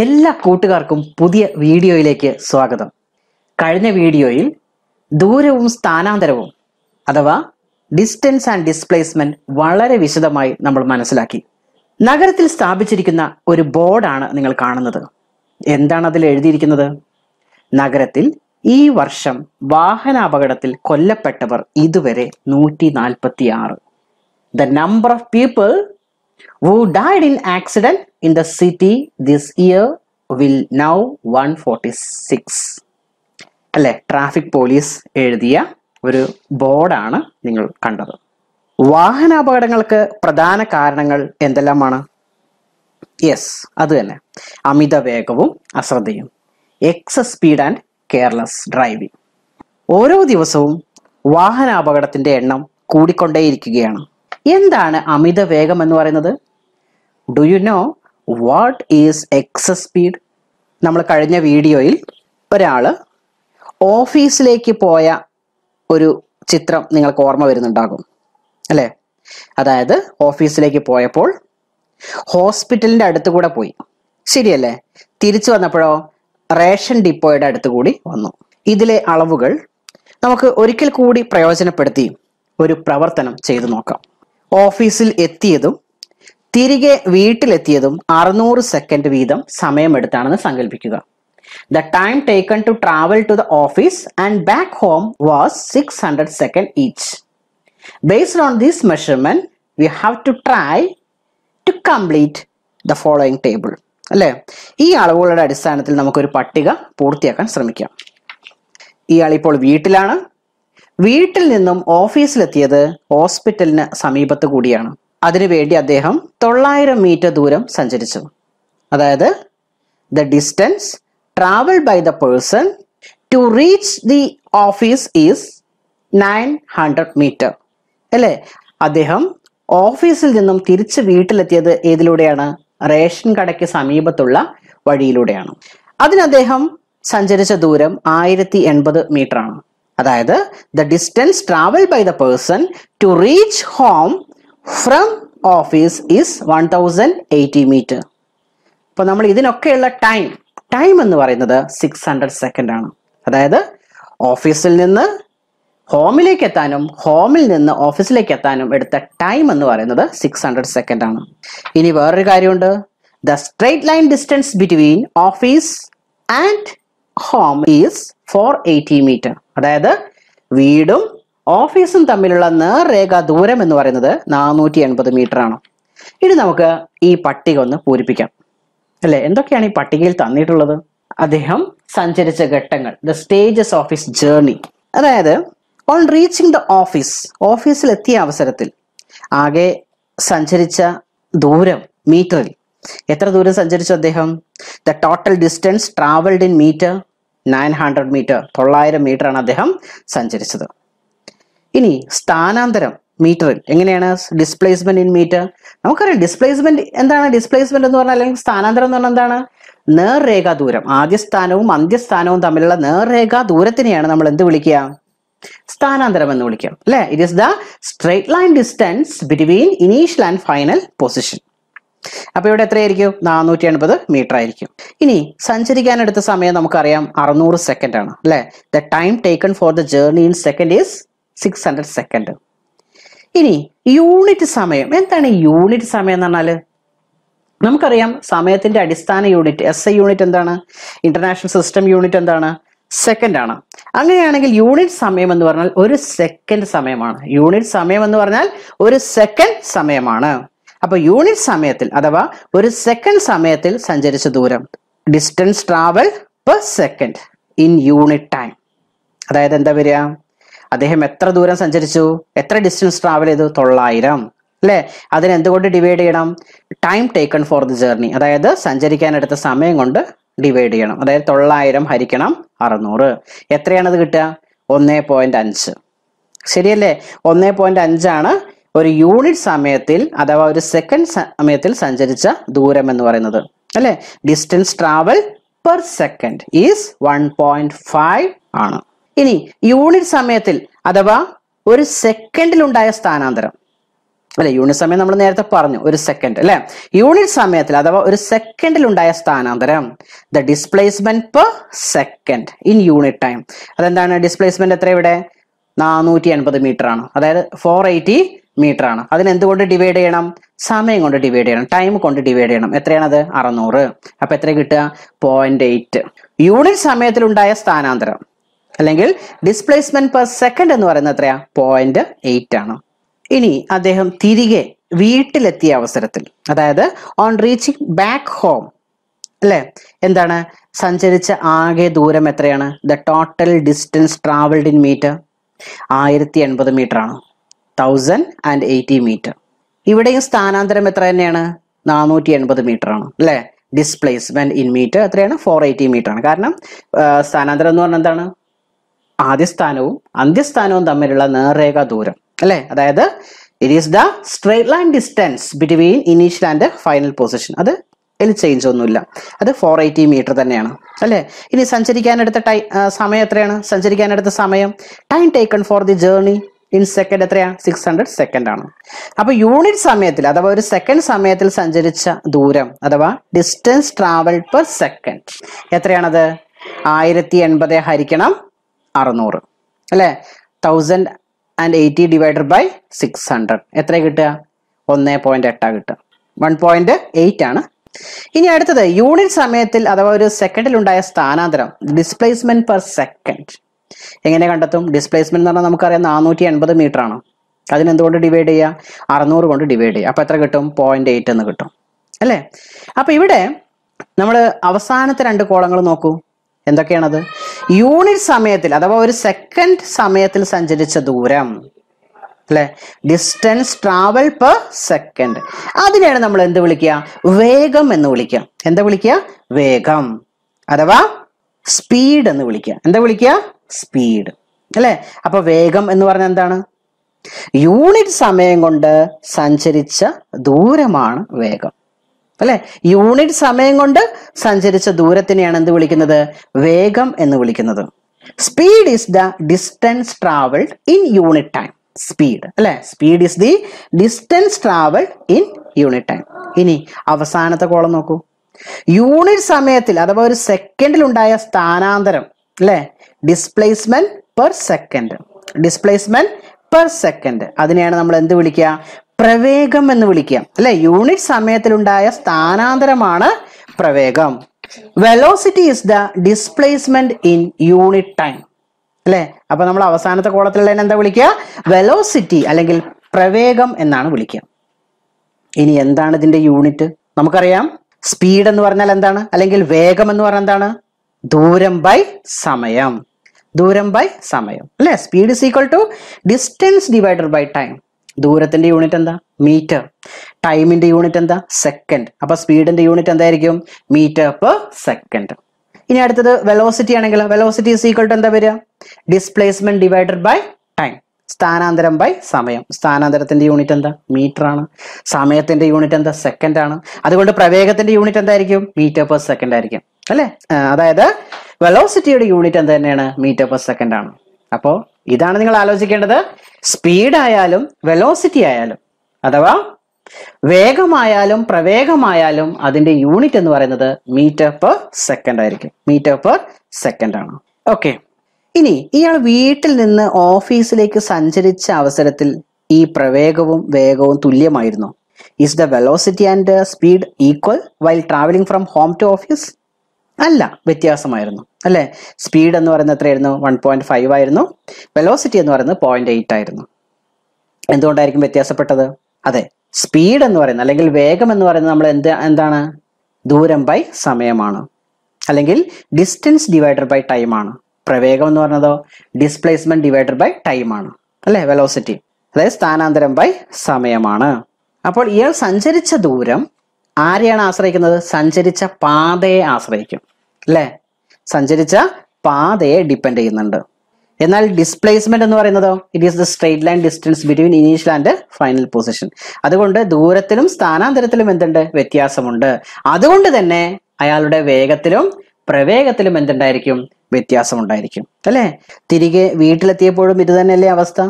എല്ലാ കൂട്ടുകാർക്കും പുതിയ വീഡിയോയിലേക്ക് സ്വാഗതം കഴിഞ്ഞ വീഡിയോയിൽ ദൂരവും സ്ഥാനാന്തരവും അഥവാ ഡിസ്റ്റൻസ് ആൻഡ് ഡിസ്പ്ലേസ്മെന്റ് വളരെ വിശദമായി നമ്മൾ മനസ്സിലാക്കി നഗരത്തിൽ സ്ഥാപിച്ചിരിക്കുന്ന ഒരു ബോർഡാണ് നിങ്ങൾ കാണുന്നത് എന്താണ് അതിൽ എഴുതിയിരിക്കുന്നത് നഗരത്തിൽ ഈ വർഷം വാഹനാപകടത്തിൽ കൊല്ലപ്പെട്ടവർ ഇതുവരെ നൂറ്റി നാൽപ്പത്തി ആറ് the number of people who died in accident in the city this year will now 146. അല്ലെ ട്രാഫിക് പോലീസ് എഴുതിയ ഒരു ബോർഡാണ് നിങ്ങൾ കണ്ടത് വാഹനാപകടങ്ങൾക്ക് പ്രധാന കാരണങ്ങൾ എന്തെല്ലാമാണ് യെസ് അത് തന്നെ അമിത വേഗവും അശ്രദ്ധയും excess speed and careless driving ഓരോ ദിവസവും വാഹനാപകടത്തിന്റെ എണ്ണം കൂടിക്കൊണ്ടേയിരിക്കുകയാണ് എന്താണ് അമിത വേഗം എന്ന് പറയുന്നത് do you know what is excess speed നമ്മൾ കഴിഞ്ഞ വീഡിയോയിൽ ഒരാൾ ഓഫീസിലേക്ക് പോയ ഒരു ചിത്രം നിങ്ങൾക്ക് ഓർമ്മ വരുന്നുണ്ടാകും അല്ലേ അതായത് ഓഫീസിലേക്ക് പോയപ്പോൾ ഹോസ്പിറ്റലിൻ്റെ അടുത്ത് കൂടെ പോയി ശരിയല്ലേ തിരിച്ചു വന്നപ്പോഴോ റേഷൻ ഡിപ്പോയുടെ അടുത്ത് കൂടി വന്നു ഇതിലെ അളവുകൾ നമുക്ക് ഒരിക്കൽ കൂടി പ്രയോജനപ്പെടുത്തി ഒരു പ്രവർത്തനം ചെയ്തു നോക്കാം ഓഫീസിൽ എത്തിയതും തിരികെ വീട്ടിലെത്തിയതും അറുന്നൂറ് സെക്കൻഡ് വീതം സമയമെടുത്താണെന്ന് സങ്കല്പിക്കുക the time taken to travel to the office and back home was six hundred second each based on these measurement we have to try to complete the following table അല്ലേ ഈ അളവുകളുടെ അടിസ്ഥാനത്തിൽ നമുക്കൊരു പട്ടിക പൂർത്തിയാക്കാൻ ശ്രമിക്കാം ഇയാൾ ഇപ്പോൾ വീട്ടിലാണ് വീട്ടിൽ നിന്നും ഓഫീസിലെത്തിയത് ഹോസ്പിറ്റലിന് സമീപത്ത് കൂടിയാണ് അതിനുവേണ്ടി അദ്ദേഹം തൊള്ളായിരം മീറ്റർ ദൂരം സഞ്ചരിച്ചു അതായത് the distance travel by the person to reach the office is nine hundred metre അല്ലേ അദ്ദേഹം ഓഫീസിൽ നിന്നും തിരിച്ച് വീട്ടിലെത്തിയത് ഏതിലൂടെയാണ് റേഷൻ കടയ്ക്ക് സമീപത്തുള്ള വഴിയിലൂടെയാണ് അതിന് അദ്ദേഹം സഞ്ചരിച്ച ദൂരം ആയിരത്തി എൺപത് മീറ്ററാണ് അതായത് the distance travel by the person to reach home from office is one thousand eighty metre അപ്പോൾ നമ്മൾ ഇതിനൊക്കെയുള്ള ടൈം ടൈം എന്ന് പറയുന്നത് സിക്സ് ഹൺഡ്രഡ് സെക്കൻഡ് ആണ് അതായത് ഓഫീസിൽ നിന്ന് ഹോമിലേക്ക് എത്താനും ഹോമിൽ നിന്ന് ഓഫീസിലേക്ക് എത്താനും എടുത്ത ടൈം എന്ന് പറയുന്നത് സിക്സ് ഹൺഡ്രഡ് സെക്കൻഡ് ആണ് ഇനി വേറൊരു കാര്യമുണ്ട് the straight line distance between office and home is four eighty metre അതായത് വീടും ഓഫീസും തമ്മിലുള്ള നേർരേഖ ദൂരം എന്ന് പറയുന്നത് നാനൂറ്റി എൺപത് മീറ്റർ ആണ് ഇനി നമുക്ക് ഈ പട്ടിക ഒന്ന് പൂരിപ്പിക്കാം അല്ലെ എന്തൊക്കെയാണ് ഈ പട്ടികയിൽ തന്നിട്ടുള്ളത് അദ്ദേഹം സഞ്ചരിച്ച ഘട്ടങ്ങൾ the stages of his journey അതായത് ഓൺ റീച്ചിങ് ദ ഓഫീസ് ഓഫീസിലെത്തിയ അവസരത്തിൽ ആകെ സഞ്ചരിച്ച ദൂരം മീറ്ററിൽ എത്ര ദൂരം സഞ്ചരിച്ചു അദ്ദേഹം the total distance travelled in metre nine hundred metre തൊള്ളായിരം ആണ് അദ്ദേഹം സഞ്ചരിച്ചത് ഇനി സ്ഥാനാന്തരം മീറ്ററിൽ എങ്ങനെയാണ് ഡിസ്പ്ലേസ്മെന്റ് ഇൻ മീറ്റർ നമുക്കറിയാം ഡിസ്പ്ലേസ്മെന്റ് എന്താണ് ഡിസ്പ്ലേസ്മെന്റ് എന്ന് പറഞ്ഞാൽ അല്ലെങ്കിൽ സ്ഥാനാന്തരം എന്ന് പറഞ്ഞാൽ എന്താണ് നേർരേഖ ദൂരം ആദ്യസ്ഥാനവും അന്ത്യസ്ഥാനവും തമ്മിലുള്ള നേർരേഖ ദൂരത്തിനെയാണ് നമ്മൾ എന്ത് വിളിക്കുക സ്ഥാനാന്തരം എന്ന് വിളിക്കാം അല്ലെ it is the straight line distance between initial and final position അപ്പോൾ ഇവിടെ എത്രയായിരിക്കും നാനൂറ്റി എൺപത് മീറ്റർ ആയിരിക്കും ഇനി സഞ്ചരിക്കാൻ എടുത്ത സമയം നമുക്കറിയാം അറുന്നൂറ് സെക്കൻഡ് ആണ് അല്ലേ the time taken for the journey in second is six hundred second ഇനി യൂണിറ്റ് സമയം എന്താണ് യൂണിറ്റ് സമയം എന്ന് പറഞ്ഞാൽ നമുക്കറിയാം സമയത്തിന്റെ അടിസ്ഥാന യൂണിറ്റ് എസ് ഐ യൂണിറ്റ് എന്താണ് ഇന്റർനാഷണൽ സിസ്റ്റം യൂണിറ്റ് എന്താണ് സെക്കൻഡ് ആണ് അങ്ങനെയാണെങ്കിൽ യൂണിറ്റ് സമയം എന്ന് പറഞ്ഞാൽ ഒരു സെക്കൻഡ് സമയമാണ് യൂണിറ്റ് സമയം എന്ന് പറഞ്ഞാൽ ഒരു സെക്കൻഡ് സമയമാണ് അപ്പൊ യൂണിറ്റ് സമയത്തിൽ അഥവാ ഒരു സെക്കൻഡ് സമയത്തിൽ സഞ്ചരിച്ച ദൂരം distance travel per second in unit time അതായത് എന്താ വരിക അദ്ദേഹം എത്ര ദൂരം സഞ്ചരിച്ചു എത്ര ഡിസ്റ്റൻസ് ട്രാവൽ ചെയ്തു തൊള്ളായിരം അല്ലെ അതിനെന്തുകൊണ്ട് ഡിവൈഡ് ചെയ്യണം time taken for the journey അതായത് സഞ്ചരിക്കാനെടുത്ത സമയം കൊണ്ട് ഡിവൈഡ് ചെയ്യണം അതായത് തൊള്ളായിരം ഹരിക്കണം അറുന്നൂറ് എത്രയാണത് കിട്ടുക ഒന്നേ പോയിന്റ് അഞ്ച് ശരിയല്ലേ ഒന്നേ പോയിന്റ് അഞ്ചാണ് ഒരു യൂണിറ്റ് സമയത്തിൽ അഥവാ ഒരു സെക്കൻഡ് സമയത്തിൽ സഞ്ചരിച്ച ദൂരം എന്ന് പറയുന്നത് അല്ലെ distance travel per second is one point five ആണ് ഇനി യൂണിറ്റ് സമയത്തിൽ അഥവാ ഒരു ഉണ്ടായ സ്ഥാനാന്തരം അല്ലെ യൂണിറ്റ് സമയം നമ്മൾ നേരത്തെ പറഞ്ഞു ഒരു സെക്കൻഡ് അല്ലെ യൂണിറ്റ് സമയത്തിൽ അഥവാ ഒരു ഉണ്ടായ സ്ഥാനാന്തരം the displacement per second in unit time അതെന്താണ് ഡിസ്പ്ലേസ്മെന്റ് എത്ര ഇവിടെ നാനൂറ്റി എൺപത് മീറ്റർ ആണ് അതായത് ഫോർ എയ്റ്റി മീറ്റർ ആണ് അതിനെന്തുകൊണ്ട് ഡിവൈഡ് ചെയ്യണം സമയം കൊണ്ട് ഡിവൈഡ് ചെയ്യണം ടൈം കൊണ്ട് ഡിവൈഡ് ചെയ്യണം അത് അറുന്നൂറ് അപ്പൊ എത്ര കിട്ടുക പോയിന്റ് എയ്റ്റ് യൂണിറ്റ് സമയത്തിലുണ്ടായ സ്ഥാനാന്തരം അല്ലെങ്കിൽ ഡിസ്പ്ലേസ്മെന്റ് പെർ സെക്കൻഡ് എന്ന് പറയുന്നത് എത്രയാ പോയിന്റ് എയ്റ്റ് ആണ് ഇനി അദ്ദേഹം തിരികെ വീട്ടിലെത്തിയ അവസരത്തിൽ അതായത് ഓൺ റീച്ചിങ് ബാക്ക് ഹോം അല്ലെ എന്താണ് സഞ്ചരിച്ച ആകെ ദൂരം എത്രയാണ് the total distance travelled in metre ആയിരത്തി എൺപത് മീറ്റർ ആണ് തൗസൻഡ് ആൻഡ് എയ്റ്റി മീറ്റർ ഇവിടെയും സ്ഥാനാന്തരം എത്ര തന്നെയാണ് നാനൂറ്റി എൺപത് മീറ്റർ ആണ് അല്ലേ ഡിസ്പ്ലേസ്മെന്റ് ഇൻ മീറ്റർ എത്രയാണ് ഫോർ എയ്റ്റി മീറ്റർ ആണ് കാരണം സ്ഥാനാന്തരം എന്ന് പറഞ്ഞാൽ എന്താണ് ആദ്യസ്ഥാനവും അന്ത്യസ്ഥാനവും തമ്മിലുള്ള നേർരേഖ ദൂരം അല്ലേ അതായത് it is the straight line distance between initial and final position അത് അതിൽ ചേഞ്ച് ഒന്നുമില്ല അത് ഫോർ എയ്റ്റി മീറ്റർ തന്നെയാണ് അല്ലേ ഇനി സഞ്ചരിക്കാനെടുത്ത ടൈം സമയം എത്രയാണ് സഞ്ചരിക്കാനെടുത്ത സമയം time taken for the journey in second എത്രയാണ് സിക്സ് ഹൺഡ്രഡ് സെക്കൻഡ് ആണ് അപ്പൊ യൂണിറ്റ് സമയത്തിൽ അഥവാ ഒരു സെക്കൻഡ് സമയത്തിൽ സഞ്ചരിച്ച ദൂരം അഥവാ ഡിസ്റ്റൻസ് ട്രാവൽ പെർ സെക്കൻഡ് എത്രയാണത് ആയിരത്തി എൺപത് ഹരിക്കണം അറുന്നൂറ് അല്ലെ thousand and eighty divided by six hundred എത്ര കിട്ടുക ഒന്ന് പോയിന്റ് എട്ടാ കിട്ടുക വൺ പോയിന്റ് എയ്റ്റ് ആണ് ഇനി അടുത്തത് യൂണിറ്റ് സമയത്തിൽ അഥവാ ഒരു സെക്കൻഡിൽ ഉണ്ടായ സ്ഥാനാന്തരം ഡിസ്പ്ലേസ്മെന്റ് പെർ സെക്കൻഡ് എങ്ങനെ കണ്ടെത്തും ഡിസ്പ്ലേസ്മെന്റ് എന്ന് പറഞ്ഞാൽ നമുക്കറിയാം നാനൂറ്റി എൺപത് മീറ്റർ ആണ് അതിനെന്തുകൊണ്ട് ഡിവൈഡ് ചെയ്യുക അറുന്നൂറ് കൊണ്ട് ഡിവൈഡ് ചെയ്യുക അപ്പോൾ എത്ര കിട്ടും പോയിന്റ് എയ്റ്റ് എന്ന് കിട്ടും അല്ലേ അപ്പോൾ ഇവിടെ നമ്മൾ അവസാനത്തെ രണ്ട് കോളങ്ങൾ നോക്കൂ എന്തൊക്കെയാണത് യൂണിറ്റ് സമയത്തിൽ അഥവാ ഒരു സെക്കൻഡ് സമയത്തിൽ സഞ്ചരിച്ച ദൂരം അല്ലെ ഡിസ്റ്റൻസ് ട്രാവൽ പെർ സെക്കൻഡ് അതിനെയാണ് നമ്മൾ എന്ത് വിളിക്കുക വേഗം എന്ന് വിളിക്കുക എന്താ വിളിക്കുക വേഗം അഥവാ സ്പീഡ് എന്ന് വിളിക്കുക എന്താ വിളിക്കുക സ്പീഡ് അല്ലേ അപ്പൊ വേഗം എന്ന് പറഞ്ഞ എന്താണ് യൂണിറ്റ് സമയം കൊണ്ട് സഞ്ചരിച്ച ദൂരമാണ് വേഗം അല്ലെ യൂണിറ്റ് സമയം കൊണ്ട് സഞ്ചരിച്ച ദൂരത്തിനെയാണ് എന്ത് വിളിക്കുന്നത് വേഗം എന്ന് വിളിക്കുന്നത് speed is the distance travelled in unit time speed അല്ലെ speed is the distance travelled in unit time ഇനി അവസാനത്തെ കോളം നോക്കൂ യൂണിറ്റ് സമയത്തിൽ അഥവാ ഒരു സെക്കൻഡിൽ ഉണ്ടായ സ്ഥാനാന്തരം അല്ലെ displacement per second displacement per second അതിനെയാണ് നമ്മൾ എന്ത് വിളിക്കുക പ്രവേഗം എന്ന് വിളിക്കുക അല്ലെ യൂണിറ്റ് സമയത്തിലുണ്ടായ സ്ഥാനാന്തരമാണ് പ്രവേഗം velocity is the displacement in unit time അല്ലെ അപ്പൊ നമ്മൾ അവസാനത്തെ കോളത്തിലുള്ള എന്താ വിളിക്കുക വെലോസിറ്റി അല്ലെങ്കിൽ പ്രവേഗം എന്നാണ് വിളിക്കുക ഇനി എന്താണ് ഇതിന്റെ യൂണിറ്റ് നമുക്കറിയാം സ്പീഡ് എന്ന് പറഞ്ഞാൽ എന്താണ് അല്ലെങ്കിൽ വേഗം എന്ന് പറഞ്ഞാൽ എന്താണ് ദൂരം ബൈ സമയം ദൂരം ബൈ സമയം അല്ലെ speed is equal to distance divided by time ദൂരത്തിന്റെ യൂണിറ്റ് എന്താ മീറ്റർ ടൈമിന്റെ യൂണിറ്റ് എന്താ സെക്കൻഡ് അപ്പൊ സ്പീഡിന്റെ യൂണിറ്റ് എന്തായിരിക്കും മീറ്റർ പെർ സെക്കൻഡ് ഇനി അടുത്തത് വെലോസിറ്റി ആണെങ്കിൽ വെലോസിറ്റി ഇസ് ഈക്വൽ ടു എന്താ വരിക ഡിസ്പ്ലേസ്മെന്റ് ഡിവൈഡഡ് ബൈ ടൈം സ്ഥാനാന്തരം ബൈ സമയം സ്ഥാനാന്തരത്തിന്റെ യൂണിറ്റ് എന്താ മീറ്റർ ആണ് സമയത്തിന്റെ യൂണിറ്റ് എന്താ സെക്കൻഡ് ആണ് അതുകൊണ്ട് പ്രവേഗത്തിന്റെ യൂണിറ്റ് എന്തായിരിക്കും മീറ്റർ പെർ സെക്കൻഡ് ആയിരിക്കും അല്ലേ അതായത് വെലോസിറ്റിയുടെ യൂണിറ്റ് എന്ത് തന്നെയാണ് മീറ്റർ പെർ സെക്കൻഡ് ആണ് അപ്പോൾ ഇതാണ് നിങ്ങൾ ആലോചിക്കേണ്ടത് സ്പീഡ് ആയാലും വെലോസിറ്റി ആയാലും അഥവാ വേഗമായാലും പ്രവേഗമായാലും അതിന്റെ യൂണിറ്റ് എന്ന് പറയുന്നത് മീറ്റർ പെർ സെക്കൻഡ് ആയിരിക്കും മീറ്റർ പെർ സെക്കൻഡ് ആണ് ഓക്കെ ഇനി ഇയാൾ വീട്ടിൽ നിന്ന് ഓഫീസിലേക്ക് സഞ്ചരിച്ച അവസരത്തിൽ ഈ പ്രവേഗവും വേഗവും തുല്യമായിരുന്നു is the velocity and speed equal while travelling from home to office അല്ല വ്യത്യാസമായിരുന്നു അല്ലേ സ്പീഡ് എന്ന് പറയുന്നത് എത്രയായിരുന്നു വൺ പോയിന്റ് ഫൈവ് ആയിരുന്നു വെലോസിറ്റി എന്ന് പറയുന്നത് പോയിന്റ് എയ്റ്റ് ആയിരുന്നു എന്തുകൊണ്ടായിരിക്കും വ്യത്യാസപ്പെട്ടത് അതെ സ്പീഡ് എന്ന് പറയുന്നത് അല്ലെങ്കിൽ വേഗം എന്ന് പറയുന്നത് നമ്മൾ എന്ത് എന്താണ് ദൂരം ബൈ സമയമാണ് അല്ലെങ്കിൽ ഡിസ്റ്റൻസ് ഡിവൈഡഡ് ബൈ ടൈം ആണ് പ്രവേഗം എന്ന് പറഞ്ഞതോ ഡിസ്പ്ലേസ്മെന്റ് ഡിവൈഡഡ് ബൈ ടൈം ആണ് അല്ലേ വെലോസിറ്റി അതായത് സ്ഥാനാന്തരം ബൈ സമയമാണ് അപ്പോൾ ഇയാൾ സഞ്ചരിച്ച ദൂരം ആരെയാണ് ആശ്രയിക്കുന്നത് സഞ്ചരിച്ച പാതയെ ആശ്രയിക്കും അല്ലേ സഞ്ചരിച്ച പാതയെ ഡിപ്പെൻഡ് ചെയ്യുന്നുണ്ട് എന്നാൽ ഡിസ്പ്ലേസ്മെന്റ് എന്ന് പറയുന്നതോ it is the straight line distance between initial and final position അതുകൊണ്ട് ദൂരത്തിലും സ്ഥാനാന്തരത്തിലും എന്തുണ്ട് വ്യത്യാസമുണ്ട് അതുകൊണ്ട് തന്നെ അയാളുടെ വേഗത്തിലും പ്രവേഗത്തിലും എന്തുണ്ടായിരിക്കും വ്യത്യാസം ഉണ്ടായിരിക്കും അല്ലേ തിരികെ വീട്ടിലെത്തിയപ്പോഴും ഇത് തന്നെയല്ലേ അവസ്ഥ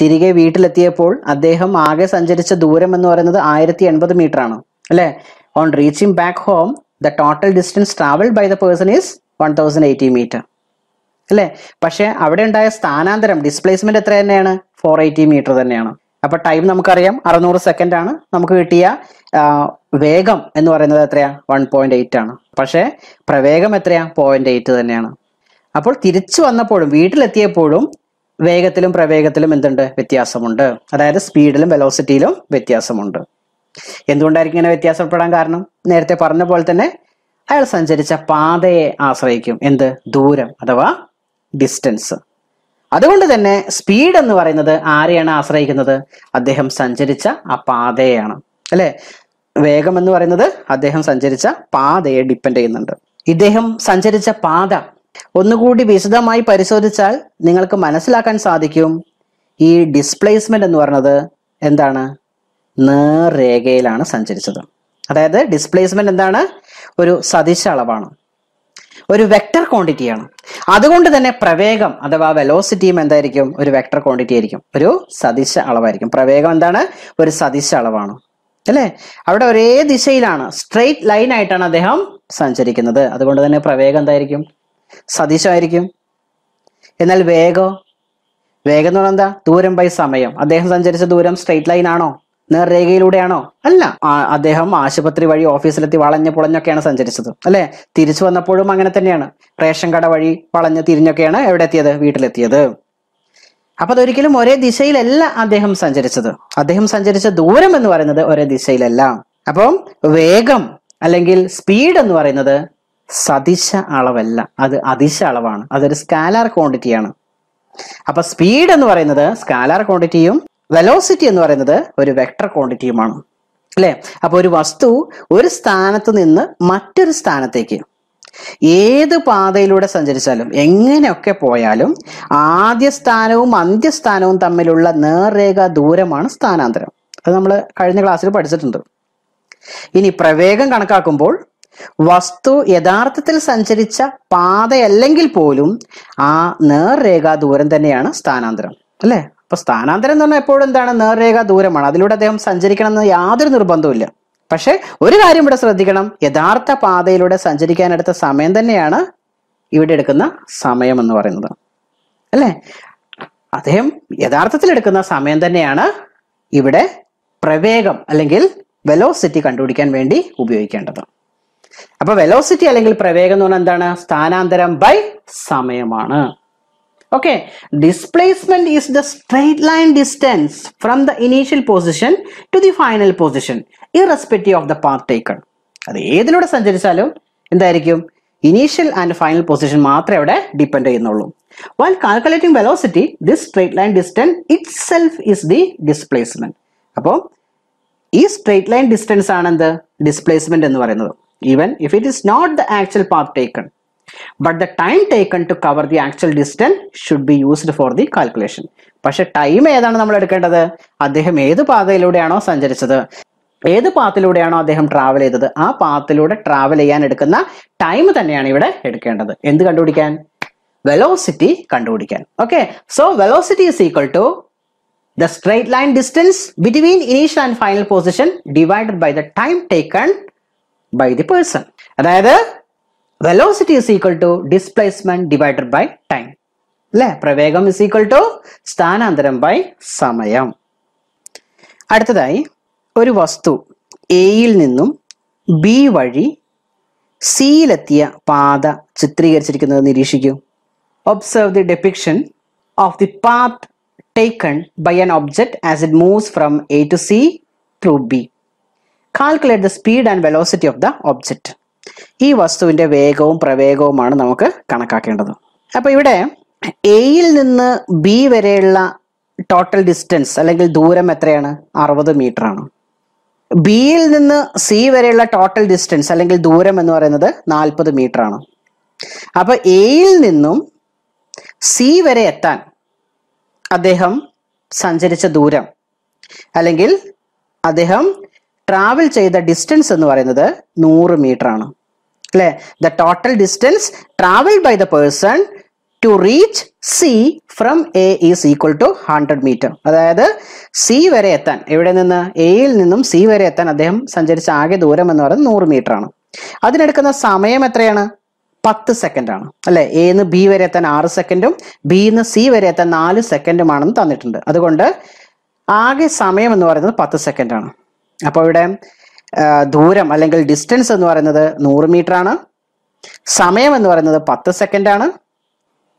തിരികെ വീട്ടിലെത്തിയപ്പോൾ അദ്ദേഹം ആകെ സഞ്ചരിച്ച ദൂരം എന്ന് പറയുന്നത് ആയിരത്തി എൺപത് മീറ്റർ ആണ് അല്ലേ on reaching back home the total distance travelled by the person is one thousand eighty metre അല്ലേ പക്ഷേ അവിടെ ഉണ്ടായ സ്ഥാനാന്തരം ഡിസ്പ്ലേസ്മെന്റ് എത്ര തന്നെയാണ് ഫോർ എയ്റ്റി മീറ്റർ തന്നെയാണ് അപ്പോൾ ടൈം നമുക്കറിയാം അറുന്നൂറ് സെക്കൻഡ് ആണ് നമുക്ക് കിട്ടിയ വേഗം എന്ന് പറയുന്നത് എത്രയാ വൺ പോയിന്റ് എയ്റ്റ് ആണ് പക്ഷേ പ്രവേഗം എത്രയാ പോയിന്റ് എയ്റ്റ് തന്നെയാണ് അപ്പോൾ തിരിച്ചു വന്നപ്പോഴും വീട്ടിലെത്തിയപ്പോഴും വേഗത്തിലും പ്രവേഗത്തിലും എന്തുണ്ട് വ്യത്യാസമുണ്ട് അതായത് സ്പീഡിലും വെലോസിറ്റിയിലും വ്യത്യാസമുണ്ട് എന്തുകൊണ്ടായിരിക്കും ഇങ്ങനെ വ്യത്യാസപ്പെടാൻ കാരണം നേരത്തെ പറഞ്ഞ പോലെ തന്നെ അയാൾ സഞ്ചരിച്ച പാതയെ ആശ്രയിക്കും എന്ത് ദൂരം അഥവാ ഡിസ്റ്റൻസ് അതുകൊണ്ട് തന്നെ സ്പീഡ് എന്ന് പറയുന്നത് ആരെയാണ് ആശ്രയിക്കുന്നത് അദ്ദേഹം സഞ്ചരിച്ച ആ പാതയാണ് അല്ലെ വേഗം എന്ന് പറയുന്നത് അദ്ദേഹം സഞ്ചരിച്ച പാതയെ ഡിപ്പെൻഡ് ചെയ്യുന്നുണ്ട് ഇദ്ദേഹം സഞ്ചരിച്ച പാത ഒന്നുകൂടി വിശദമായി പരിശോധിച്ചാൽ നിങ്ങൾക്ക് മനസ്സിലാക്കാൻ സാധിക്കും ഈ ഡിസ്പ്ലേസ്മെന്റ് എന്ന് പറയുന്നത് എന്താണ് നേർരേഖയിലാണ് സഞ്ചരിച്ചത് അതായത് ഡിസ്പ്ലേസ്മെന്റ് എന്താണ് ഒരു സദിശ അളവാണ് ഒരു വെക്ടർ ക്വാണ്ടിറ്റിയാണ് അതുകൊണ്ട് തന്നെ പ്രവേഗം അഥവാ വെലോസിറ്റിയും എന്തായിരിക്കും ഒരു വെക്ടർ ക്വാണ്ടിറ്റി ആയിരിക്കും ഒരു സദിശ അളവായിരിക്കും പ്രവേഗം എന്താണ് ഒരു സദിശ അളവാണ് അല്ലേ അവിടെ ഒരേ ദിശയിലാണ് സ്ട്രെയിറ്റ് ലൈൻ ആയിട്ടാണ് അദ്ദേഹം സഞ്ചരിക്കുന്നത് അതുകൊണ്ട് തന്നെ പ്രവേഗം എന്തായിരിക്കും സദിശമായിരിക്കും എന്നാൽ വേഗോ വേഗം എന്ന് പറഞ്ഞാൽ എന്താ ദൂരം ബൈ സമയം അദ്ദേഹം സഞ്ചരിച്ച ദൂരം സ്ട്രെയിറ്റ് ലൈൻ ആണോ നേർരേഖയിലൂടെയാണോ അല്ല അദ്ദേഹം ആശുപത്രി വഴി ഓഫീസിലെത്തി വളഞ്ഞ പുളഞ്ഞൊക്കെയാണ് സഞ്ചരിച്ചത് അല്ലെ തിരിച്ചു വന്നപ്പോഴും അങ്ങനെ തന്നെയാണ് റേഷൻ കട വഴി വളഞ്ഞു തിരിഞ്ഞൊക്കെയാണ് എവിടെ എത്തിയത് വീട്ടിലെത്തിയത് അപ്പൊ അതൊരിക്കലും ഒരേ ദിശയിലല്ല അദ്ദേഹം സഞ്ചരിച്ചത് അദ്ദേഹം സഞ്ചരിച്ച ദൂരം എന്ന് പറയുന്നത് ഒരേ ദിശയിലല്ല അപ്പം വേഗം അല്ലെങ്കിൽ സ്പീഡ് എന്ന് പറയുന്നത് സദിശ അളവല്ല അത് അതിശ അളവാണ് അതൊരു സ്കാലാർ ക്വാണ്ടിറ്റിയാണ് അപ്പൊ സ്പീഡ് എന്ന് പറയുന്നത് സ്കാലാർ ക്വാണ്ടിറ്റിയും വെലോസിറ്റി എന്ന് പറയുന്നത് ഒരു വെക്ടർ ക്വാണ്ടിറ്റിയുമാണ് അല്ലേ അപ്പോൾ ഒരു വസ്തു ഒരു സ്ഥാനത്ത് നിന്ന് മറ്റൊരു സ്ഥാനത്തേക്ക് ഏത് പാതയിലൂടെ സഞ്ചരിച്ചാലും എങ്ങനെയൊക്കെ പോയാലും ആദ്യ സ്ഥാനവും അന്ത്യസ്ഥാനവും തമ്മിലുള്ള നേർരേഖ ദൂരമാണ് സ്ഥാനാന്തരം അത് നമ്മൾ കഴിഞ്ഞ ക്ലാസ്സിൽ പഠിച്ചിട്ടുണ്ട് ഇനി പ്രവേഗം കണക്കാക്കുമ്പോൾ വസ്തു യഥാർത്ഥത്തിൽ സഞ്ചരിച്ച പാതയല്ലെങ്കിൽ പോലും ആ നേർരേഖാ ദൂരം തന്നെയാണ് സ്ഥാനാന്തരം അല്ലേ അപ്പോൾ സ്ഥാനാന്തരം എന്ന് പറഞ്ഞാൽ എപ്പോഴും എന്താണ് നേർരേഖ ദൂരമാണ് അതിലൂടെ അദ്ദേഹം സഞ്ചരിക്കണമെന്ന് യാതൊരു നിർബന്ധവുമില്ല പക്ഷേ ഒരു കാര്യം ഇവിടെ ശ്രദ്ധിക്കണം യഥാർത്ഥ പാതയിലൂടെ സഞ്ചരിക്കാനെടുത്ത സമയം തന്നെയാണ് ഇവിടെ എടുക്കുന്ന സമയം എന്ന് പറയുന്നത് അല്ലേ അദ്ദേഹം യഥാർത്ഥത്തിൽ എടുക്കുന്ന സമയം തന്നെയാണ് ഇവിടെ പ്രവേഗം അല്ലെങ്കിൽ വെലോസിറ്റി കണ്ടുപിടിക്കാൻ വേണ്ടി ഉപയോഗിക്കേണ്ടത് അപ്പൊ വെലോസിറ്റി അല്ലെങ്കിൽ പ്രവേഗം എന്ന് പറഞ്ഞാൽ എന്താണ് സ്ഥാനാന്തരം ബൈ സമയമാണ് Okay, displacement is the straight line distance from the initial position to the final position irrespective of the path taken. അത് ഏതിലൂടെ സഞ്ചരിച്ചാലും എന്തായിരിക്കും ഇനീഷ്യൽ ആൻഡ് ഫൈനൽ പൊസിഷൻ മാത്രമേ അവിടെ ഡിപ്പെൻഡ് ചെയ്യുന്നുള്ളൂ while calculating velocity this straight line distance itself is the displacement അപ്പോൾ ഈ straight line distance ആണ് എന്ത് displacement എന്ന് പറയുന്നത് even if it is not the actual path taken but the time taken to cover the actual distance should be used for the calculation പക്ഷെ time ഏതാണ് നമ്മൾ എടുക്കേണ്ടത് അദ്ദേഹം ഏത് പാതയിലൂടെയാണോ സഞ്ചരിച്ചത് ഏത് പാത്തിലൂടെയാണോ അദ്ദേഹം ട്രാവൽ ചെയ്തത് ആ പാത്തിലൂടെ ട്രാവൽ ചെയ്യാൻ എടുക്കുന്ന ടൈം തന്നെയാണ് ഇവിടെ എടുക്കേണ്ടത് എന്ത് കണ്ടുപിടിക്കാൻ വെലോസിറ്റി കണ്ടുപിടിക്കാൻ okay so velocity is equal to the straight line distance between initial and final position divided by the time taken by the person അതായത് velocity is equal to displacement divided by time അല്ലെ പ്രവേഗം is equal to സ്ഥാനാന്തരം by സമയം അടുത്തതായി ഒരു വസ്തു എയിൽ നിന്നും ബി വഴി സിയിലെത്തിയ പാത ചിത്രീകരിച്ചിരിക്കുന്നത് നിരീക്ഷിക്കൂ observe the depiction of the path taken by an object as it moves from A to C through B calculate the speed and velocity of the object ഈ വസ്തുവിൻ്റെ വേഗവും പ്രവേഗവുമാണ് നമുക്ക് കണക്കാക്കേണ്ടത് അപ്പോൾ ഇവിടെ എയിൽ നിന്ന് ബി വരെയുള്ള ടോട്ടൽ ഡിസ്റ്റൻസ് അല്ലെങ്കിൽ ദൂരം എത്രയാണ് അറുപത് മീറ്റർ ആണ് ബിയിൽ നിന്ന് സി വരെയുള്ള ടോട്ടൽ ഡിസ്റ്റൻസ് അല്ലെങ്കിൽ ദൂരം എന്ന് പറയുന്നത് നാൽപ്പത് മീറ്റർ ആണ് അപ്പോൾ എയിൽ നിന്നും സി വരെ എത്താൻ അദ്ദേഹം സഞ്ചരിച്ച ദൂരം അല്ലെങ്കിൽ അദ്ദേഹം ട്രാവൽ ചെയ്ത ഡിസ്റ്റൻസ് എന്ന് പറയുന്നത് നൂറ് മീറ്റർ ആണ് അല്ലേ the total distance travel by the person to reach C from A is equal to hundred metre അതായത് സി വരെ എത്താൻ എവിടെ നിന്ന് എയിൽ നിന്നും സി വരെ എത്താൻ അദ്ദേഹം സഞ്ചരിച്ച ആകെ ദൂരം എന്ന് പറയുന്നത് നൂറ് മീറ്റർ ആണ് അതിനെടുക്കുന്ന സമയം എത്രയാണ് പത്ത് സെക്കൻഡ് ആണ് അല്ലെ എന്ന് ബി വരെ എത്താൻ ആറ് സെക്കൻഡും ബിന്ന് സി വരെ എത്താൻ നാല് സെക്കൻഡുമാണെന്ന് തന്നിട്ടുണ്ട് അതുകൊണ്ട് ആകെ സമയം എന്ന് പറയുന്നത് പത്ത് സെക്കൻഡാണ് അപ്പോൾ ഇവിടെ ദൂരം അല്ലെങ്കിൽ ഡിസ്റ്റൻസ് എന്ന് പറയുന്നത് നൂറ് മീറ്റർ ആണ് സമയം എന്ന് പറയുന്നത് പത്ത് സെക്കൻഡ് ആണ്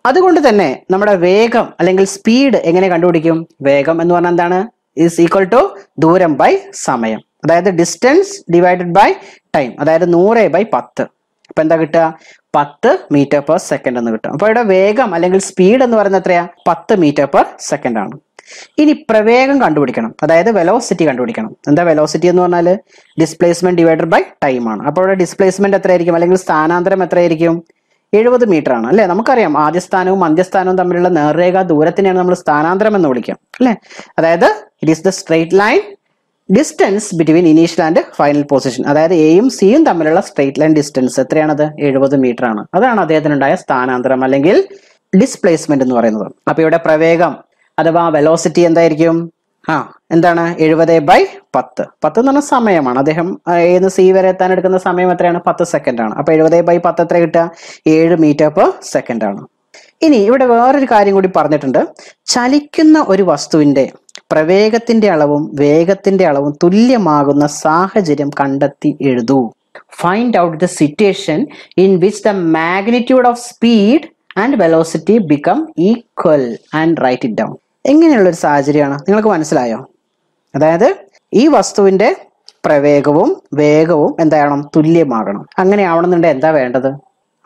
അതുകൊണ്ട് തന്നെ നമ്മുടെ വേഗം അല്ലെങ്കിൽ സ്പീഡ് എങ്ങനെ കണ്ടുപിടിക്കും വേഗം എന്ന് പറഞ്ഞാൽ എന്താണ് ഈസ് ഈക്വൽ ടു ദൂരം ബൈ സമയം അതായത് ഡിസ്റ്റൻസ് ഡിവൈഡഡ് ബൈ ടൈം അതായത് നൂറ് ബൈ പത്ത് അപ്പൊ എന്താ കിട്ടുക പത്ത് മീറ്റർ പെർ സെക്കൻഡ് എന്ന് കിട്ടും അപ്പൊ ഇവിടെ വേഗം അല്ലെങ്കിൽ സ്പീഡ് എന്ന് പറയുന്നത് എത്രയാ പത്ത് മീറ്റർ പെർ സെക്കൻഡ് ആണ് ഇനി പ്രവേഗം കണ്ടുപിടിക്കണം അതായത് വെലോസിറ്റി കണ്ടുപിടിക്കണം എന്താ വെലോസിറ്റി എന്ന് പറഞ്ഞാൽ ഡിസ്പ്ലേസ്മെന്റ് ഡിവൈഡഡ് ബൈ ടൈം ആണ് അപ്പോൾ ഇവിടെ ഡിസ്പ്ലേസ്മെന്റ് എത്രയായിരിക്കും അല്ലെങ്കിൽ സ്ഥാനാന്തരം എത്രയായിരിക്കും എഴുപത് മീറ്റർ ആണ് അല്ലേ നമുക്കറിയാം ആദ്യസ്ഥാനവും അന്ത്യസ്ഥാനവും തമ്മിലുള്ള നേർരേഖ ദൂരത്തിനെയാണ് നമ്മൾ സ്ഥാനാന്തരം എന്ന് വിളിക്കാം അല്ലേ അതായത് it is the straight line distance between initial and final position അതായത് എയും സിയും തമ്മിലുള്ള സ്ട്രേറ്റ് ലൈൻ ഡിസ്റ്റൻസ് എത്രയാണത് എഴുപത് മീറ്റർ ആണ് അതാണ് അദ്ദേഹത്തിനുണ്ടായ സ്ഥാനാന്തരം അല്ലെങ്കിൽ ഡിസ്പ്ലേസ്മെന്റ് എന്ന് പറയുന്നത് അപ്പൊ ഇവിടെ പ്രവേഗം അഥവാ വെലോസിറ്റി എന്തായിരിക്കും ആ എന്താണ് എഴുപത് ബൈ പത്ത് പത്ത് എന്ന് പറഞ്ഞ സമയമാണ് അദ്ദേഹം നിന്ന് സി വരെ എത്താൻ എടുക്കുന്ന സമയം എത്രയാണ് പത്ത് സെക്കൻഡ് ആണ് അപ്പൊ എഴുപത് ബൈ പത്ത് എത്ര കിട്ടുക ഏഴ് മീറ്റർ പെർ സെക്കൻഡ് ആണ് ഇനി ഇവിടെ വേറൊരു കാര്യം കൂടി പറഞ്ഞിട്ടുണ്ട് ചലിക്കുന്ന ഒരു വസ്തുവിന്റെ പ്രവേഗത്തിന്റെ അളവും വേഗത്തിന്റെ അളവും തുല്യമാകുന്ന സാഹചര്യം കണ്ടെത്തി എഴുതൂ find out the situation in which the magnitude of speed and velocity become equal and write it down ഒരു സാഹചര്യമാണ് നിങ്ങൾക്ക് മനസ്സിലായോ അതായത് ഈ വസ്തുവിന്റെ പ്രവേഗവും വേഗവും എന്താണോ തുല്യമാകണം അങ്ങനെ ആവണമെന്നുണ്ടെങ്കിൽ എന്താ വേണ്ടത്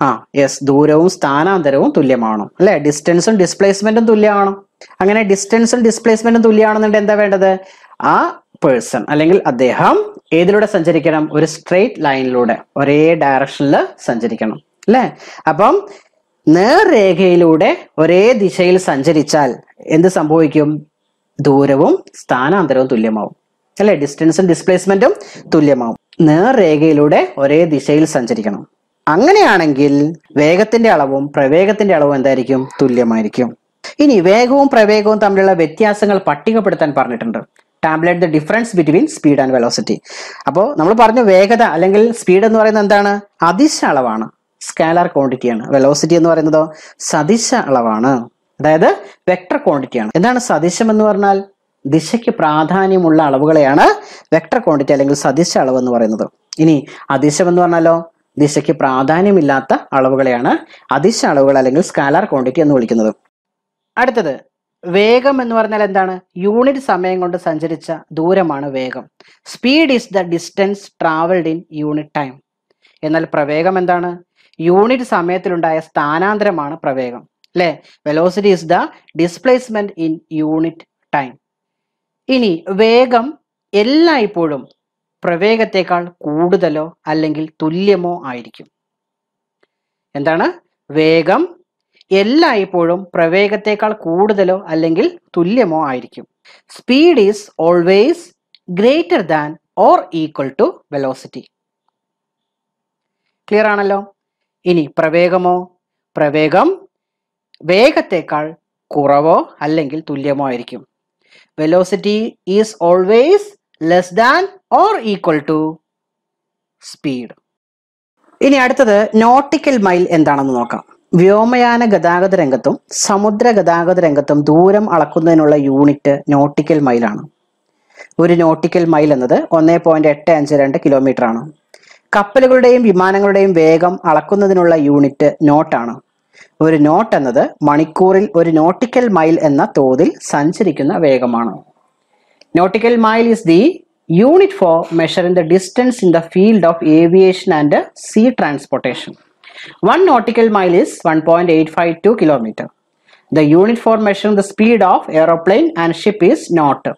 ആ യെസ് ദൂരവും സ്ഥാനാന്തരവും തുല്യമാവണം അല്ലെ ഡിസ്റ്റൻസും ഡിസ്പ്ലേസ്മെന്റും തുല്യമാണോ അങ്ങനെ ഡിസ്റ്റൻസും ഡിസ്പ്ലേസ്മെന്റും തുല്യമാണെന്നുണ്ട് എന്താ വേണ്ടത് ആ പേഴ്സൺ അല്ലെങ്കിൽ അദ്ദേഹം ഏതിലൂടെ സഞ്ചരിക്കണം ഒരു സ്ട്രെയിറ്റ് ലൈനിലൂടെ ഒരേ ഡയറക്ഷനിൽ സഞ്ചരിക്കണം അല്ലേ അപ്പം നേർരേഖയിലൂടെ ഒരേ ദിശയിൽ സഞ്ചരിച്ചാൽ എന്ത് സംഭവിക്കും ദൂരവും സ്ഥാനാന്തരവും തുല്യമാവും അല്ലെ ഡിസ്റ്റൻസും ഡിസ്പ്ലേസ്മെന്റും തുല്യമാവും നേർരേഖയിലൂടെ ഒരേ ദിശയിൽ സഞ്ചരിക്കണം അങ്ങനെയാണെങ്കിൽ വേഗത്തിന്റെ അളവും പ്രവേഗത്തിന്റെ അളവും എന്തായിരിക്കും തുല്യമായിരിക്കും ഇനി വേഗവും പ്രവേഗവും തമ്മിലുള്ള വ്യത്യാസങ്ങൾ പട്ടികപ്പെടുത്താൻ പറഞ്ഞിട്ടുണ്ട് tabulate the difference between speed and velocity അപ്പോൾ നമ്മൾ പറഞ്ഞു വേഗത അല്ലെങ്കിൽ സ്പീഡ് എന്ന് പറയുന്നത് എന്താണ് അതിശ അളവാണ് സ്കാലാർ ആണ് വെലോസിറ്റി എന്ന് പറയുന്നത് സദിശ അളവാണ് അതായത് വെക്ടർ ആണ് എന്താണ് സദിശം എന്ന് പറഞ്ഞാൽ ദിശയ്ക്ക് പ്രാധാന്യമുള്ള അളവുകളെയാണ് വെക്ടർ ക്വാണ്ടിറ്റി അല്ലെങ്കിൽ സദിശ അളവ് എന്ന് പറയുന്നത് ഇനി അദിശം എന്ന് പറഞ്ഞാലോ ദിശയ്ക്ക് പ്രാധാന്യമില്ലാത്ത അളവുകളെയാണ് അതിശ അളവുകൾ അല്ലെങ്കിൽ സ്കാലാർ ക്വാണ്ടിറ്റി എന്ന് വിളിക്കുന്നത് അടുത്തത് വേഗം എന്ന് പറഞ്ഞാൽ എന്താണ് യൂണിറ്റ് സമയം കൊണ്ട് സഞ്ചരിച്ച ദൂരമാണ് വേഗം speed is the distance travelled in unit time എന്നാൽ പ്രവേഗം എന്താണ് യൂണിറ്റ് സമയത്തിലുണ്ടായ സ്ഥാനാന്തരമാണ് പ്രവേഗം അല്ലെ velocity is the displacement in unit time ഇനി വേഗം എല്ലായ്പ്പോഴും പ്രവേഗത്തെക്കാൾ കൂടുതലോ അല്ലെങ്കിൽ തുല്യമോ ആയിരിക്കും എന്താണ് വേഗം എല്ലായ്പ്പോഴും പ്രവേഗത്തെക്കാൾ കൂടുതലോ അല്ലെങ്കിൽ തുല്യമോ ആയിരിക്കും speed is always greater than or equal to velocity clear ആണല്ലോ ഇനി പ്രവേഗമോ പ്രവേഗം വേഗത്തേക്കാൾ കുറവോ അല്ലെങ്കിൽ തുല്യമോ ആയിരിക്കും velocity is always less than or equal to speed ഇനി അടുത്തത് നോട്ടിക്കൽ മൈൽ എന്താണെന്ന് നോക്കാം വ്യോമയാന ഗതാഗത രംഗത്തും സമുദ്ര ഗതാഗത രംഗത്തും ദൂരം അളക്കുന്നതിനുള്ള യൂണിറ്റ് നോട്ടിക്കൽ മൈലാണ് ഒരു നോട്ടിക്കൽ മൈൽ എന്നത് ഒന്നേ പോയിന്റ് എട്ട് അഞ്ച് രണ്ട് കിലോമീറ്റർ ആണ് കപ്പലുകളുടെയും വിമാനങ്ങളുടെയും വേഗം അളക്കുന്നതിനുള്ള യൂണിറ്റ് നോട്ടാണ് ഒരു നോട്ട് എന്നത് മണിക്കൂറിൽ ഒരു നോട്ടിക്കൽ മൈൽ എന്ന തോതിൽ സഞ്ചരിക്കുന്ന വേഗമാണ് nautical mile is the unit for measuring the distance in the field of aviation and sea transportation one nautical mile is one point eight five two kilometre the unit for measuring the speed of aeroplane and ship is knot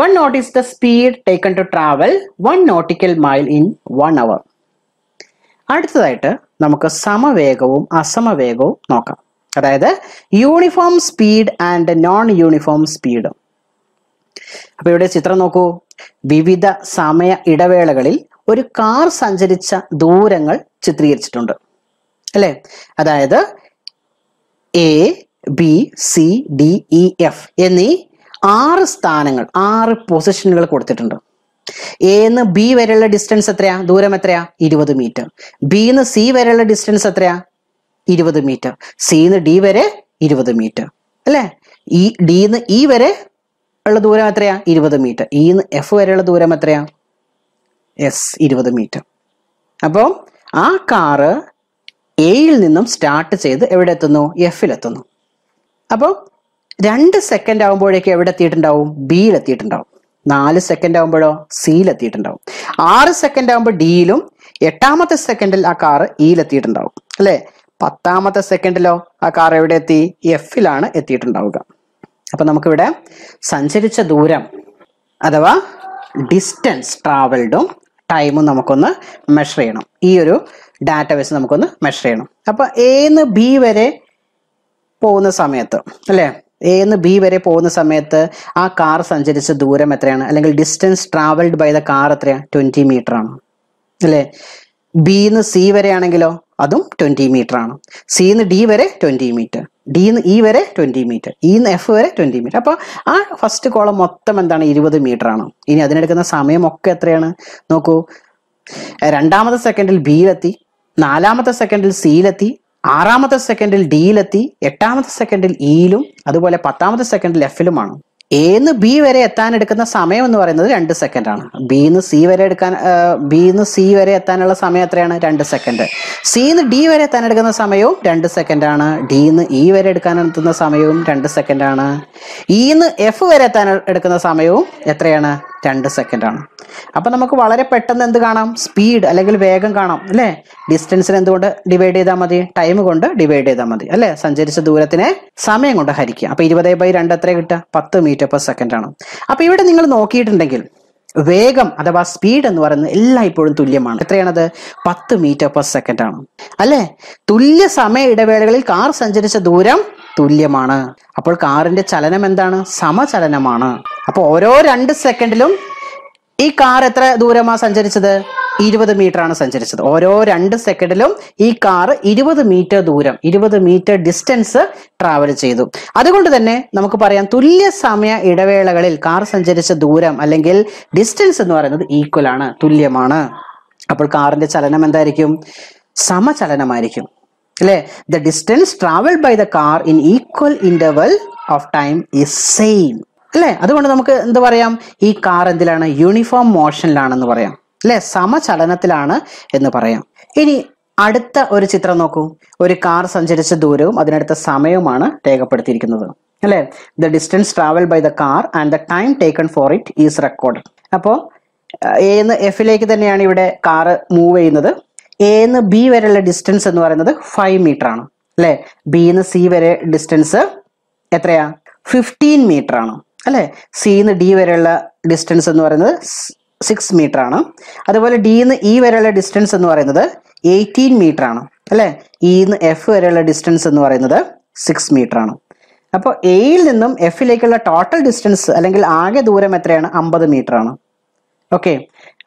One knot is the speed taken to travel one nautical mile in one hour. അടുത്തതായിട്ട് നമുക്ക് സമവേഗവും അസമവേഗവും നോക്കാം അതായത് uniform speed and non uniform speed അപ്പോൾ ഇവിടെ ചിത്രം നോക്കൂ വിവിധ സമയ ഇടവേളകളിൽ ഒരു കാർ സഞ്ചരിച്ച ദൂരങ്ങൾ ചിത്രീകരിച്ചിട്ടുണ്ട് അല്ലേ അതായത് A B C D E F എന്നീ ആറ് സ്ഥാനങ്ങൾ ആറ് പൊസിഷനുകൾ കൊടുത്തിട്ടുണ്ട് എന്ന് ബി വരെയുള്ള ഡിസ്റ്റൻസ് എത്രയാ ദൂരം എത്രയാ ഇരുപത് മീറ്റർ ബിന്ന് സി വരെയുള്ള ഡിസ്റ്റൻസ് എത്രയാ ഇരുപത് മീറ്റർ സിന്ന് ഡി വരെ ഇരുപത് മീറ്റർ അല്ലേ ഈ ഡിന്ന് ഇ e വരെ ഉള്ള ദൂരം എത്രയാ ഇരുപത് മീറ്റർ ഇന്ന് എഫ് വരെയുള്ള ദൂരം എത്രയാ എസ് ഇരുപത് മീറ്റർ അപ്പോൾ ആ കാറ് എയിൽ നിന്നും സ്റ്റാർട്ട് ചെയ്ത് എവിടെ എത്തുന്നു എഫിലെത്തുന്നു അപ്പോൾ രണ്ട് സെക്കൻഡ് ആകുമ്പോഴേക്കും എവിടെ എത്തിയിട്ടുണ്ടാവും ബിയിൽ എത്തിയിട്ടുണ്ടാവും നാല് സെക്കൻഡ് ആകുമ്പോഴോ സിയിൽ എത്തിയിട്ടുണ്ടാവും ആറ് സെക്കൻഡ് ആകുമ്പോൾ ഡിയിലും എട്ടാമത്തെ സെക്കൻഡിൽ ആ കാറ് ഇയിൽ e എത്തിയിട്ടുണ്ടാവും അല്ലേ പത്താമത്തെ സെക്കൻഡിലോ ആ കാർ എവിടെ എത്തി എഫിലാണ് എത്തിയിട്ടുണ്ടാവുക അപ്പൊ നമുക്കിവിടെ സഞ്ചരിച്ച ദൂരം അഥവാ ഡിസ്റ്റൻസ് ട്രാവൽഡും ടൈമും നമുക്കൊന്ന് മെഷർ ചെയ്യണം ഈ ഒരു ഡാറ്റ വെച്ച് നമുക്കൊന്ന് മെഷർ ചെയ്യണം അപ്പൊ എന്ന് ബി വരെ പോകുന്ന സമയത്ത് അല്ലേ എ എന്ന് ബി വരെ പോകുന്ന സമയത്ത് ആ കാർ സഞ്ചരിച്ച ദൂരം എത്രയാണ് അല്ലെങ്കിൽ distance travelled by the car എത്രയാണ് ട്വന്റി മീറ്റർ ആണ് അല്ലേ നിന്ന് സി വരെ ആണെങ്കിലോ അതും ട്വന്റി മീറ്റർ ആണ് നിന്ന് ഡി വരെ ട്വന്റി മീറ്റർ നിന്ന് ഇ വരെ ട്വന്റി മീറ്റർ നിന്ന് എഫ് വരെ ട്വന്റി മീറ്റർ അപ്പോൾ ആ ഫസ്റ്റ് കോളം മൊത്തം എന്താണ് ഇരുപത് മീറ്റർ ആണ് ഇനി അതിനെടുക്കുന്ന സമയമൊക്കെ എത്രയാണ് നോക്കൂ രണ്ടാമത്തെ സെക്കൻഡിൽ ബിയിലെത്തി നാലാമത്തെ സെക്കൻഡിൽ സിയിലെത്തി ആറാമത്തെ സെക്കൻഡിൽ ഡിയിലെത്തി എട്ടാമത്തെ സെക്കൻഡിൽ ഇയിലും e അതുപോലെ പത്താമത്തെ സെക്കൻഡിൽ എഫിലുമാണ് എന്ന് ബി വരെ എത്താൻ എടുക്കുന്ന സമയം എന്ന് പറയുന്നത് രണ്ട് സെക്കൻഡാണ് ബിന്ന് സി വരെ എടുക്കാൻ ബിന്ന് സി വരെ എത്താനുള്ള സമയം എത്രയാണ് രണ്ട് സെക്കൻഡ് സിന്ന് ഡി വരെ എത്താൻ എടുക്കുന്ന സമയവും രണ്ട് സെക്കൻഡാണ് ഡിന്ന് ഇ e വരെ എടുക്കാൻ എത്തുന്ന സമയവും രണ്ട് സെക്കൻഡാണ് ഇന്ന് e എഫ് വരെ എത്താൻ എടുക്കുന്ന സമയവും എത്രയാണ് രണ്ട് സെക്കൻഡാണ് അപ്പം നമുക്ക് വളരെ പെട്ടെന്ന് എന്ത് കാണാം സ്പീഡ് അല്ലെങ്കിൽ വേഗം കാണാം അല്ലേ ഡിസ്റ്റൻസിന് എന്തുകൊണ്ട് ഡിവൈഡ് ചെയ്താൽ മതി ടൈം കൊണ്ട് ഡിവൈഡ് ചെയ്താൽ മതി അല്ലേ സഞ്ചരിച്ച ദൂരത്തിനെ സമയം കൊണ്ട് ഹരിക്കുക അപ്പോൾ ഇരുപത് ബൈ രണ്ട് എത്ര കിട്ടുക പത്ത് മീറ്റർ പെർ സെക്കൻഡാണ് അപ്പോൾ ഇവിടെ നിങ്ങൾ നോക്കിയിട്ടുണ്ടെങ്കിൽ വേഗം അഥവാ സ്പീഡ് എന്ന് പറയുന്നത് എല്ലാം ഇപ്പോഴും തുല്യമാണ് എത്രയാണത് പത്ത് മീറ്റർ പെർ സെക്കൻഡാണ് അല്ലേ തുല്യ സമയ ഇടവേളകളിൽ കാർ സഞ്ചരിച്ച ദൂരം തുല്യമാണ് അപ്പോൾ കാറിന്റെ ചലനം എന്താണ് സമചലനമാണ് അപ്പോൾ ഓരോ രണ്ട് സെക്കൻഡിലും ഈ കാർ എത്ര ദൂരമാണ് സഞ്ചരിച്ചത് ഇരുപത് മീറ്റർ ആണ് സഞ്ചരിച്ചത് ഓരോ രണ്ട് സെക്കൻഡിലും ഈ കാർ ഇരുപത് മീറ്റർ ദൂരം ഇരുപത് മീറ്റർ ഡിസ്റ്റൻസ് ട്രാവൽ ചെയ്തു അതുകൊണ്ട് തന്നെ നമുക്ക് പറയാം തുല്യ സമയ ഇടവേളകളിൽ കാർ സഞ്ചരിച്ച ദൂരം അല്ലെങ്കിൽ ഡിസ്റ്റൻസ് എന്ന് പറയുന്നത് ഈക്വൽ ആണ് തുല്യമാണ് അപ്പോൾ കാറിന്റെ ചലനം എന്തായിരിക്കും സമചലനമായിരിക്കും അല്ലേ the distance travel by the car in equal interval of time is same അല്ലേ അതുകൊണ്ട് നമുക്ക് എന്ത് പറയാം ഈ കാർ എന്തിലാണ് യൂണിഫോം മോഷനിലാണെന്ന് പറയാം അല്ലേ സമചലനത്തിലാണ് എന്ന് പറയാം ഇനി അടുത്ത ഒരു ചിത്രം നോക്കൂ ഒരു കാർ സഞ്ചരിച്ച ദൂരവും അതിനടുത്ത സമയവുമാണ് രേഖപ്പെടുത്തിയിരിക്കുന്നത് അല്ലേ the distance travel by the car and the time taken for it is record അപ്പോൾ എന്ന് എഫിലേക്ക് തന്നെയാണ് ഇവിടെ കാറ് മൂവ് ചെയ്യുന്നത് എന്ന് ബി വരെയുള്ള ഡിസ്റ്റൻസ് എന്ന് പറയുന്നത് ഫൈവ് മീറ്റർ ആണ് അല്ലേ നിന്ന് സി വരെ ഡിസ്റ്റൻസ് എത്രയാ ഫിഫ്റ്റീൻ മീറ്റർ ആണ് അല്ലേ നിന്ന് ഡി വരെയുള്ള ഡിസ്റ്റൻസ് എന്ന് പറയുന്നത് സിക്സ് മീറ്റർ ആണ് അതുപോലെ നിന്ന് ഇ e വരെയുള്ള ഡിസ്റ്റൻസ് എന്ന് പറയുന്നത് എയ്റ്റീൻ മീറ്റർ ആണ് അല്ലേ ഇന്ന് e എഫ് വരെയുള്ള ഡിസ്റ്റൻസ് എന്ന് പറയുന്നത് സിക്സ് മീറ്റർ ആണ് അപ്പോൾ എയിൽ നിന്നും എഫിലേക്കുള്ള ടോട്ടൽ ഡിസ്റ്റൻസ് അല്ലെങ്കിൽ ആകെ ദൂരം എത്രയാണ് അമ്പത് മീറ്റർ ആണ് ഓക്കെ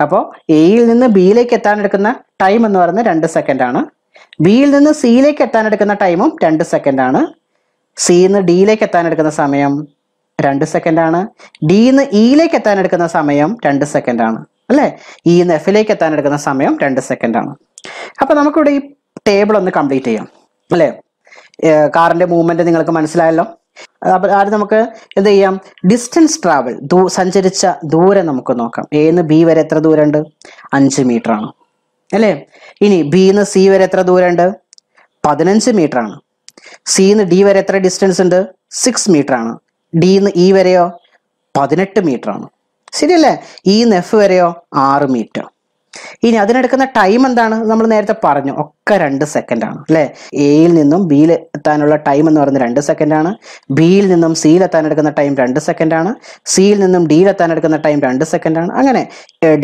അപ്പോൾ എയിൽ നിന്ന് ബിയിലേക്ക് എത്താൻ എടുക്കുന്ന ടൈം എന്ന് പറയുന്നത് രണ്ട് സെക്കൻഡാണ് ബിയിൽ നിന്ന് സിയിലേക്ക് എത്താൻ എടുക്കുന്ന ടൈമും രണ്ട് സെക്കൻഡാണ് സിയിൽ നിന്ന് ഡിയിലേക്ക് എത്താൻ എടുക്കുന്ന സമയം രണ്ട് സെക്കൻഡാണ് ഡിയിൽ നിന്ന് ഇയിലേക്ക് എത്താൻ എടുക്കുന്ന സമയം രണ്ട് സെക്കൻഡാണ് അല്ലേ ഇ നിന്ന് എഫിലേക്ക് എടുക്കുന്ന സമയം രണ്ട് സെക്കൻഡാണ് അപ്പോൾ നമുക്കിവിടെ ഈ ടേബിൾ ഒന്ന് കംപ്ലീറ്റ് ചെയ്യാം അല്ലേ കാറിൻ്റെ മൂവ്മെൻറ്റ് നിങ്ങൾക്ക് മനസ്സിലായല്ലോ അപ്പോൾ ആദ്യം നമുക്ക് എന്ത് ചെയ്യാം ഡിസ്റ്റൻസ് ട്രാവൽ ദൂ സഞ്ചരിച്ച ദൂരം നമുക്ക് നോക്കാം എ എന്ന് ബി വരെ എത്ര ദൂരമുണ്ട് അഞ്ച് മീറ്റർ ആണ് അല്ലേ ഇനി ബിന്ന് സി വരെ എത്ര ദൂരമുണ്ട് പതിനഞ്ച് മീറ്റർ ആണ് സിന്ന് ഡി വരെ എത്ര ഡിസ്റ്റൻസ് ഉണ്ട് സിക്സ് മീറ്റർ ആണ് ഡിന്ന് ഇ e വരെയോ പതിനെട്ട് മീറ്റർ ആണ് ശരിയല്ലേ ഇന്ന് e എഫ് വരെയോ ആറ് മീറ്റർ ഇനി അതിനെടുക്കുന്ന ടൈം എന്താണ് നമ്മൾ നേരത്തെ പറഞ്ഞു ഒക്കെ രണ്ട് സെക്കൻഡാണ് അല്ലെ എയിൽ നിന്നും ബിയിൽ എത്താനുള്ള ടൈം എന്ന് പറയുന്നത് രണ്ട് സെക്കൻഡാണ് ബിയിൽ നിന്നും സിയിൽ എത്താൻ എടുക്കുന്ന ടൈം രണ്ട് സെക്കൻഡാണ് സിയിൽ നിന്നും ഡിയിൽ എത്താൻ എടുക്കുന്ന ടൈം രണ്ട് സെക്കൻഡാണ് അങ്ങനെ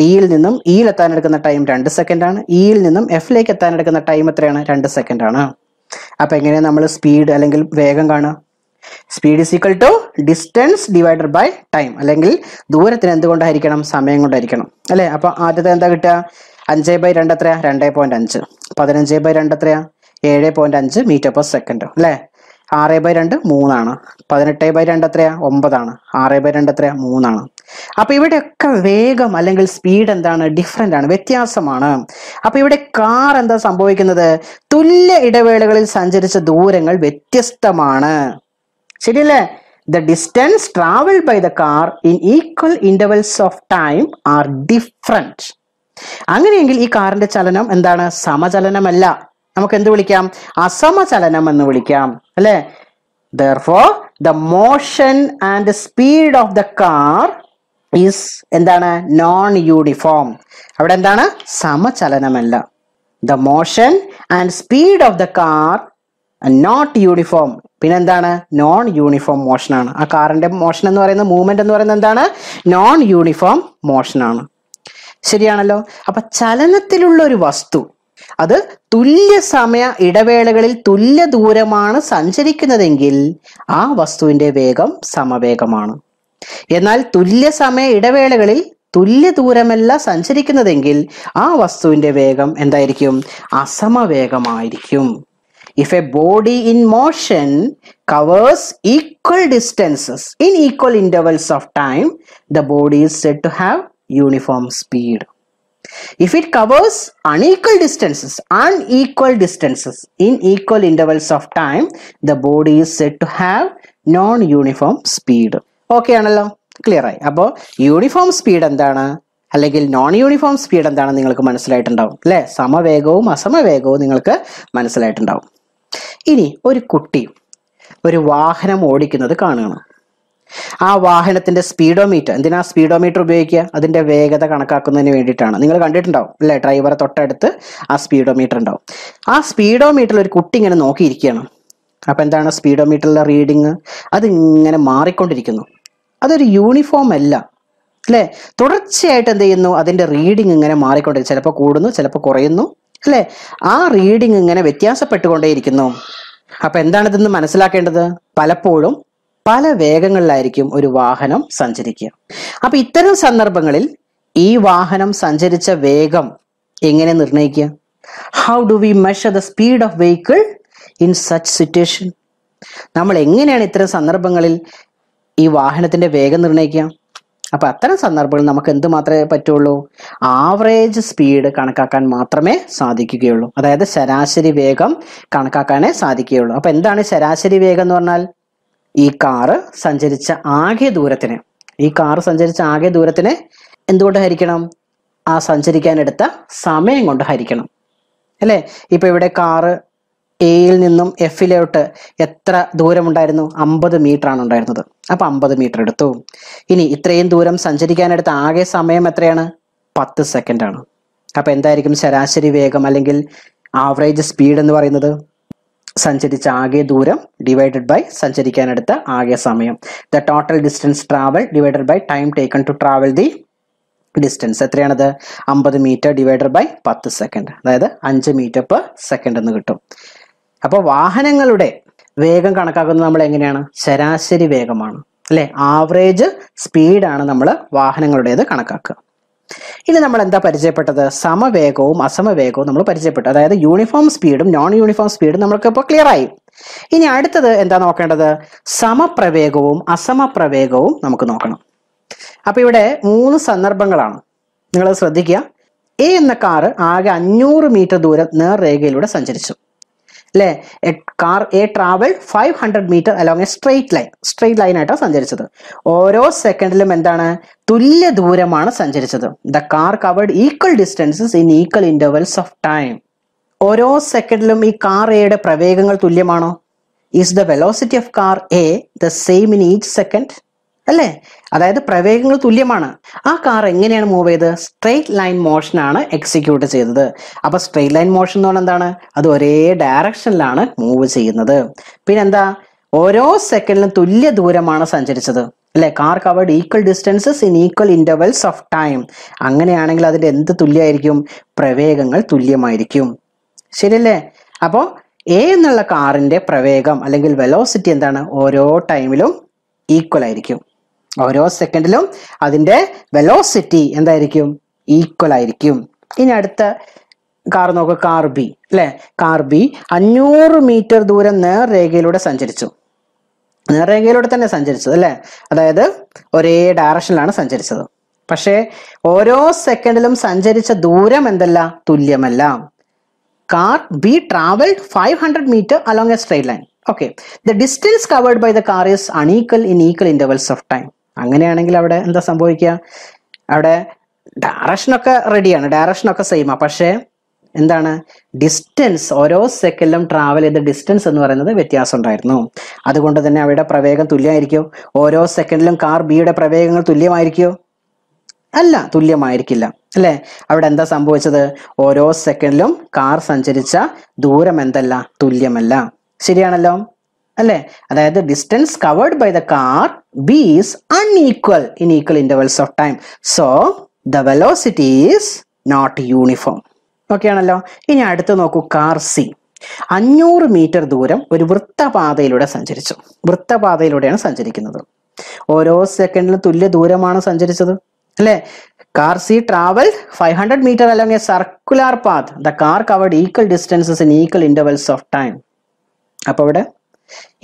ഡിയിൽ നിന്നും ഇയിൽ e എത്താൻ എടുക്കുന്ന ടൈം രണ്ട് സെക്കൻഡാണ് ഇയിൽ e നിന്നും എഫിലേക്ക് എത്താൻ എടുക്കുന്ന ടൈം എത്രയാണ് രണ്ട് സെക്കൻഡാണ് അപ്പൊ എങ്ങനെയാണ് നമ്മൾ സ്പീഡ് അല്ലെങ്കിൽ വേഗം കാണുക speed is equal to distance divided by time അല്ലെങ്കിൽ ദൂരത്തിന് എന്തുകൊണ്ടായിരിക്കണം സമയം കൊണ്ടായിരിക്കണം അല്ലെ അപ്പൊ ആദ്യത്തെ എന്താ കിട്ടുക അഞ്ച് ബൈ രണ്ട് എത്രയാ രണ്ട് പോയിന്റ് അഞ്ച് പതിനഞ്ച് ബൈ രണ്ട് എത്രയാ ഏഴ് പോയിന്റ് അഞ്ച് മീറ്റർ പെർ സെക്കൻഡ് അല്ലെ ആറ് ബൈ രണ്ട് മൂന്നാണ് പതിനെട്ട് ബൈ രണ്ട് എത്രയാ ഒമ്പതാണ് ആറ് ബൈ രണ്ട് എത്രയാ മൂന്നാണ് അപ്പൊ ഇവിടെയൊക്കെ വേഗം അല്ലെങ്കിൽ സ്പീഡ് എന്താണ് ഡിഫറെന്റ് ആണ് വ്യത്യാസമാണ് അപ്പൊ ഇവിടെ കാർ എന്താ സംഭവിക്കുന്നത് തുല്യ ഇടവേളകളിൽ സഞ്ചരിച്ച ദൂരങ്ങൾ വ്യത്യസ്തമാണ് ശരിയല്ലേ the distance travel by the car in equal intervals of time are different അങ്ങനെയെങ്കിൽ ഈ കാറിന്റെ ചലനം എന്താണ് സമചലനമല്ല നമുക്ക് എന്ത് വിളിക്കാം അസമചലനം എന്ന് വിളിക്കാം അല്ലേ therefore the motion and speed of the car is എന്താണ് നോൺ യൂണിഫോം അവിടെ എന്താണ് സമചലനമല്ല the motion and speed of the car not uniform പിന്നെന്താണ് നോൺ യൂണിഫോം മോഷനാണ് ആ കാറിന്റെ മോഷൻ എന്ന് പറയുന്ന മൂവ്മെന്റ് എന്ന് പറയുന്നത് എന്താണ് നോൺ യൂണിഫോം മോഷനാണ് ശരിയാണല്ലോ അപ്പൊ ചലനത്തിലുള്ള ഒരു വസ്തു അത് തുല്യ സമയ ഇടവേളകളിൽ തുല്യ ദൂരമാണ് സഞ്ചരിക്കുന്നതെങ്കിൽ ആ വസ്തുവിന്റെ വേഗം സമവേഗമാണ് എന്നാൽ തുല്യ സമയ ഇടവേളകളിൽ തുല്യ ദൂരമല്ല സഞ്ചരിക്കുന്നതെങ്കിൽ ആ വസ്തുവിന്റെ വേഗം എന്തായിരിക്കും അസമവേഗമായിരിക്കും If a body in motion covers equal distances in equal intervals of time, the body is said to have uniform speed. If it covers unequal distances, unequal distances in equal intervals of time, the body is said to have non-uniform speed. Okay, clear uniform speed okay ആണല്ലോ clear ആയി അപ്പോൾ uniform speed എന്താണ് അല്ലെങ്കിൽ non uniform speed എന്താണെന്ന് നിങ്ങൾക്ക് മനസ്സിലായിട്ടുണ്ടാവും അല്ലേ സമവേഗവും അസമവേഗവും നിങ്ങൾക്ക് down. ഇനി ഒരു കുട്ടി ഒരു വാഹനം ഓടിക്കുന്നത് കാണുകയാണ് ആ വാഹനത്തിന്റെ സ്പീഡോമീറ്റർ എന്തിനാ സ്പീഡോമീറ്റർ ഉപയോഗിക്കുക അതിന്റെ വേഗത കണക്കാക്കുന്നതിന് വേണ്ടിയിട്ടാണ് നിങ്ങൾ കണ്ടിട്ടുണ്ടാവും അല്ലേ ഡ്രൈവറെ തൊട്ടടുത്ത് ആ സ്പീഡോമീറ്റർ ഉണ്ടാവും ആ സ്പീഡോമീറ്ററിൽ ഒരു കുട്ടി ഇങ്ങനെ നോക്കിയിരിക്കുകയാണ് അപ്പൊ എന്താണ് സ്പീഡോമീറ്ററിലെ റീഡിങ് അതിങ്ങനെ മാറിക്കൊണ്ടിരിക്കുന്നു അതൊരു യൂണിഫോം അല്ല അല്ലേ തുടർച്ചയായിട്ട് എന്ത് ചെയ്യുന്നു അതിന്റെ റീഡിങ് ഇങ്ങനെ മാറിക്കൊണ്ടിരിക്കും ചിലപ്പോൾ കൂടുന്നു ചിലപ്പോൾ കുറയുന്നു അല്ലേ ആ റീഡിംഗ് ഇങ്ങനെ വ്യത്യാസപ്പെട്ടുകൊണ്ടേയിരിക്കുന്നു അപ്പൊ എന്താണിതെന്ന് മനസ്സിലാക്കേണ്ടത് പലപ്പോഴും പല വേഗങ്ങളിലായിരിക്കും ഒരു വാഹനം സഞ്ചരിക്കുക അപ്പൊ ഇത്തരം സന്ദർഭങ്ങളിൽ ഈ വാഹനം സഞ്ചരിച്ച വേഗം എങ്ങനെ നിർണയിക്കുക how do we measure the speed of vehicle in such situation നമ്മൾ എങ്ങനെയാണ് ഇത്തരം സന്ദർഭങ്ങളിൽ ഈ വാഹനത്തിന്റെ വേഗം നിർണ്ണയിക്കുക അപ്പോൾ അത്തരം സന്ദർഭങ്ങളിൽ നമുക്ക് എന്ത് മാത്രമേ പറ്റുള്ളൂ ആവറേജ് സ്പീഡ് കണക്കാക്കാൻ മാത്രമേ സാധിക്കുകയുള്ളൂ അതായത് ശരാശരി വേഗം കണക്കാക്കാനേ സാധിക്കുകയുള്ളൂ അപ്പോൾ എന്താണ് ശരാശരി വേഗം എന്ന് പറഞ്ഞാൽ ഈ കാറ് സഞ്ചരിച്ച ആകെ ദൂരത്തിന് ഈ കാറ് സഞ്ചരിച്ച ആകെ ദൂരത്തിന് എന്തുകൊണ്ട് ഹരിക്കണം ആ സഞ്ചരിക്കാൻ എടുത്ത സമയം കൊണ്ട് ഹരിക്കണം അല്ലേ ഇപ്പൊ ഇവിടെ കാറ് എയിൽ നിന്നും എഫിലോട്ട് എത്ര ദൂരമുണ്ടായിരുന്നു അമ്പത് ആണ് ഉണ്ടായിരുന്നത് അപ്പോൾ അമ്പത് മീറ്റർ എടുത്തു ഇനി ഇത്രയും ദൂരം സഞ്ചരിക്കാനെടുത്ത ആകെ സമയം എത്രയാണ് പത്ത് ആണ് അപ്പോൾ എന്തായിരിക്കും ശരാശരി വേഗം അല്ലെങ്കിൽ ആവറേജ് സ്പീഡ് എന്ന് പറയുന്നത് സഞ്ചരിച്ച ആകെ ദൂരം ഡിവൈഡഡ് ബൈ സഞ്ചരിക്കാനെടുത്ത ആകെ സമയം the total distance travel divided by time taken to travel the distance എത്രയാണത് അമ്പത് മീറ്റർ ഡിവൈഡഡ് ബൈ പത്ത് സെക്കൻഡ് അതായത് അഞ്ച് മീറ്റർ പെർ സെക്കൻഡ് എന്ന് കിട്ടും അപ്പോൾ വാഹനങ്ങളുടെ വേഗം കണക്കാക്കുന്നത് നമ്മൾ എങ്ങനെയാണ് ശരാശരി വേഗമാണ് അല്ലെ ആവറേജ് സ്പീഡാണ് നമ്മൾ വാഹനങ്ങളുടേത് കണക്കാക്കുക ഇനി നമ്മൾ എന്താ പരിചയപ്പെട്ടത് സമവേഗവും അസമവേഗവും നമ്മൾ പരിചയപ്പെട്ടു അതായത് യൂണിഫോം സ്പീഡും നോൺ യൂണിഫോം സ്പീഡും നമ്മൾക്ക് ഇപ്പോൾ ക്ലിയർ ആയി ഇനി അടുത്തത് എന്താ നോക്കേണ്ടത് സമപ്രവേഗവും അസമപ്രവേഗവും നമുക്ക് നോക്കണം അപ്പൊ ഇവിടെ മൂന്ന് സന്ദർഭങ്ങളാണ് നിങ്ങൾ ശ്രദ്ധിക്കുക എ എന്ന കാറ് ആകെ അഞ്ഞൂറ് മീറ്റർ ദൂരം നേർരേഖയിലൂടെ സഞ്ചരിച്ചു അല്ലേ car A travel five hundred metre along a straight line straight ആയിട്ടാണ് സഞ്ചരിച്ചത് ഓരോ സെക്കൻഡിലും എന്താണ് തുല്യ ദൂരമാണ് സഞ്ചരിച്ചത് the car covered equal distances in equal intervals of time ഓരോ സെക്കൻഡിലും ഈ കാർ എയുടെ പ്രവേഗങ്ങൾ തുല്യമാണോ is the velocity of car A the same in each second അല്ലേ അതായത് പ്രവേഗങ്ങൾ തുല്യമാണ് ആ കാർ എങ്ങനെയാണ് മൂവ് ചെയ്തത് സ്ട്രെയിറ്റ് ലൈൻ മോഷനാണ് എക്സിക്യൂട്ട് ചെയ്തത് അപ്പൊ സ്ട്രെയിറ്റ് ലൈൻ മോഷൻ എന്ന് പറഞ്ഞാൽ എന്താണ് അത് ഒരേ ഡയറക്ഷനിലാണ് മൂവ് ചെയ്യുന്നത് പിന്നെന്താ ഓരോ സെക്കൻഡിലും തുല്യ ദൂരമാണ് സഞ്ചരിച്ചത് അല്ലെ car covered equal distances in equal intervals of time അങ്ങനെയാണെങ്കിൽ അതിന്റെ എന്ത് തുല്യമായിരിക്കും പ്രവേഗങ്ങൾ തുല്യമായിരിക്കും ശരിയല്ലേ അപ്പോൾ എ എന്നുള്ള കാറിന്റെ പ്രവേഗം അല്ലെങ്കിൽ വെലോസിറ്റി എന്താണ് ഓരോ ടൈമിലും ഈക്വൽ ആയിരിക്കും ഓരോ സെക്കൻഡിലും അതിൻ്റെ വെലോസിറ്റി എന്തായിരിക്കും ഈക്വൽ ആയിരിക്കും ഇനി അടുത്ത കാർ നോക്കുക കാർ ബി അല്ലേ കാർ ബി അഞ്ഞൂറ് മീറ്റർ ദൂരം നേർരേഖയിലൂടെ സഞ്ചരിച്ചു നേർരേഖയിലൂടെ തന്നെ സഞ്ചരിച്ചത് അല്ലേ അതായത് ഒരേ ഡയറക്ഷനിലാണ് സഞ്ചരിച്ചത് പക്ഷേ ഓരോ സെക്കൻഡിലും സഞ്ചരിച്ച ദൂരം എന്തല്ല തുല്യമല്ല car B travel five hundred metre along a straight line okay the distance covered by the car is unequal in equal intervals of time അങ്ങനെയാണെങ്കിൽ അവിടെ എന്താ സംഭവിക്കുക അവിടെ ഡയറക്ഷനൊക്കെ റെഡിയാണ് ഡയറക്ഷനൊക്കെ സെയിമാണ് പക്ഷേ എന്താണ് ഡിസ്റ്റൻസ് ഓരോ സെക്കൻഡിലും ട്രാവൽ ചെയ്ത ഡിസ്റ്റൻസ് എന്ന് പറയുന്നത് വ്യത്യാസം ഉണ്ടായിരുന്നു അതുകൊണ്ട് തന്നെ അവയുടെ പ്രവേഗം തുല്യമായിരിക്കും ഓരോ സെക്കൻഡിലും കാർ ബിയുടെ പ്രവേഗങ്ങൾ തുല്യമായിരിക്കുമോ അല്ല തുല്യമായിരിക്കില്ല അല്ലേ അവിടെ എന്താ സംഭവിച്ചത് ഓരോ സെക്കൻഡിലും കാർ സഞ്ചരിച്ച ദൂരം എന്തല്ല തുല്യമല്ല ശരിയാണല്ലോ അല്ലെ അതായത് distance covered by the car B is unequal in equal intervals of time so the velocity is not uniform okay ആണല്ലോ ഇനി അടുത്ത് നോക്കൂ കാർ സി അഞ്ഞൂറ് മീറ്റർ ദൂരം ഒരു വൃത്തപാതയിലൂടെ സഞ്ചരിച്ചു വൃത്തപാതയിലൂടെയാണ് സഞ്ചരിക്കുന്നത് ഓരോ സെക്കൻഡിലും തുല്യ ദൂരമാണ് സഞ്ചരിച്ചത് അല്ലെ car C travel five hundred metre along a circular path the car covered equal distances in equal intervals of time അപ്പോൾ ഇവിടെ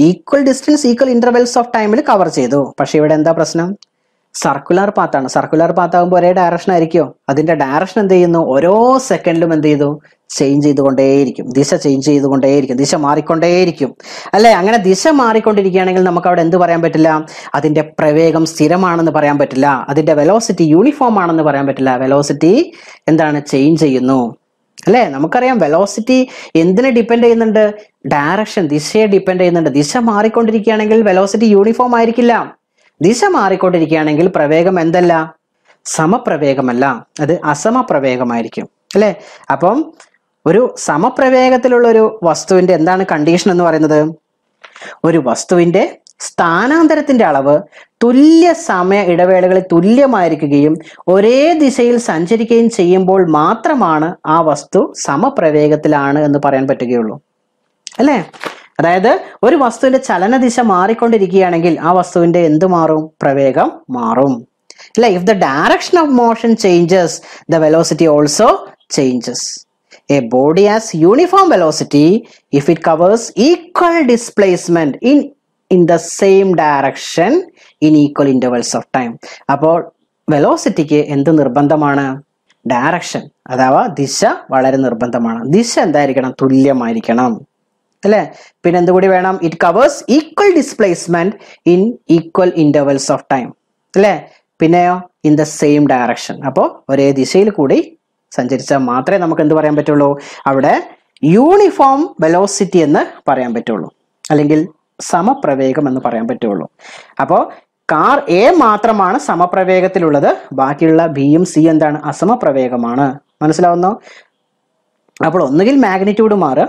equal distance equal intervals of ടൈമിൽ കവർ ചെയ്തു പക്ഷെ ഇവിടെ എന്താ പ്രശ്നം സർക്കുലർ പാത്താണ് സർക്കുലർ പാത്ത് ആകുമ്പോൾ ഒരേ ഡയറക്ഷൻ ആയിരിക്കും അതിന്റെ ഡയറക്ഷൻ എന്ത് ചെയ്യുന്നു ഓരോ സെക്കൻഡിലും എന്ത് ചെയ്തു ചേഞ്ച് ചെയ്തുകൊണ്ടേയിരിക്കും ദിശ ചേഞ്ച് ചെയ്തുകൊണ്ടേയിരിക്കും ദിശ മാറിക്കൊണ്ടേയിരിക്കും അല്ലെ അങ്ങനെ ദിശ മാറിക്കൊണ്ടിരിക്കുകയാണെങ്കിൽ നമുക്ക് അവിടെ എന്ത് പറയാൻ പറ്റില്ല അതിന്റെ പ്രവേഗം സ്ഥിരമാണെന്ന് പറയാൻ പറ്റില്ല അതിന്റെ വെലോസിറ്റി യൂണിഫോം ആണെന്ന് പറയാൻ പറ്റില്ല വെലോസിറ്റി എന്താണ് ചേഞ്ച് ചെയ്യുന്നു അല്ലേ നമുക്കറിയാം വെലോസിറ്റി എന്തിനെ ഡിപ്പെൻഡ് ചെയ്യുന്നുണ്ട് ഡയറക്ഷൻ ദിശയെ ഡിപ്പെൻഡ് ചെയ്യുന്നുണ്ട് ദിശ മാറിക്കൊണ്ടിരിക്കുകയാണെങ്കിൽ വെലോസിറ്റി യൂണിഫോം ആയിരിക്കില്ല ദിശ മാറിക്കൊണ്ടിരിക്കുകയാണെങ്കിൽ പ്രവേഗം എന്തല്ല സമപ്രവേഗമല്ല അത് അസമപ്രവേഗമായിരിക്കും അല്ലേ അപ്പം ഒരു സമപ്രവേഗത്തിലുള്ള ഒരു വസ്തുവിന്റെ എന്താണ് കണ്ടീഷൻ എന്ന് പറയുന്നത് ഒരു വസ്തുവിന്റെ സ്ഥാനാന്തരത്തിന്റെ അളവ് തുല്യ സമയ ഇടവേളകളിൽ തുല്യമായിരിക്കുകയും ഒരേ ദിശയിൽ സഞ്ചരിക്കുകയും ചെയ്യുമ്പോൾ മാത്രമാണ് ആ വസ്തു സമപ്രവേഗത്തിലാണ് എന്ന് പറയാൻ പറ്റുകയുള്ളൂ അല്ലേ അതായത് ഒരു വസ്തുവിന്റെ ചലന ദിശ മാറിക്കൊണ്ടിരിക്കുകയാണെങ്കിൽ ആ വസ്തുവിന്റെ എന്ത് മാറും പ്രവേഗം മാറും അല്ല if the direction of motion changes the velocity also changes a body has uniform velocity if it covers equal displacement in in the same direction in equal intervals of time അപ്പോൾ വെലോസിറ്റിക്ക് എന്ത് നിർബന്ധമാണ് ഡയറക്ഷൻ അഥവാ ദിശ വളരെ നിർബന്ധമാണ് ദിശ എന്തായിരിക്കണം തുല്യമായിരിക്കണം അല്ലേ പിന്നെ എന്തുകൂടി വേണം it covers equal displacement in equal intervals of time അല്ലേ പിന്നെയോ ഇൻ ദ സെയിം ഡയറക്ഷൻ അപ്പോൾ ഒരേ ദിശയിൽ കൂടി സഞ്ചരിച്ചാൽ മാത്രമേ നമുക്ക് എന്ത് പറയാൻ പറ്റുള്ളൂ അവിടെ യൂണിഫോം വെലോസിറ്റി എന്ന് പറയാൻ പറ്റുള്ളൂ അല്ലെങ്കിൽ സമപ്രവേഗം എന്ന് പറയാൻ പറ്റുള്ളൂ അപ്പോൾ കാർ എ മാത്രമാണ് സമപ്രവേഗത്തിലുള്ളത് ബാക്കിയുള്ള ബിയും സി എന്താണ് അസമപ്രവേഗമാണ് മനസ്സിലാവുന്നോ അപ്പോൾ ഒന്നുകിൽ മാഗ്നിറ്റ്യൂഡ് മാറ്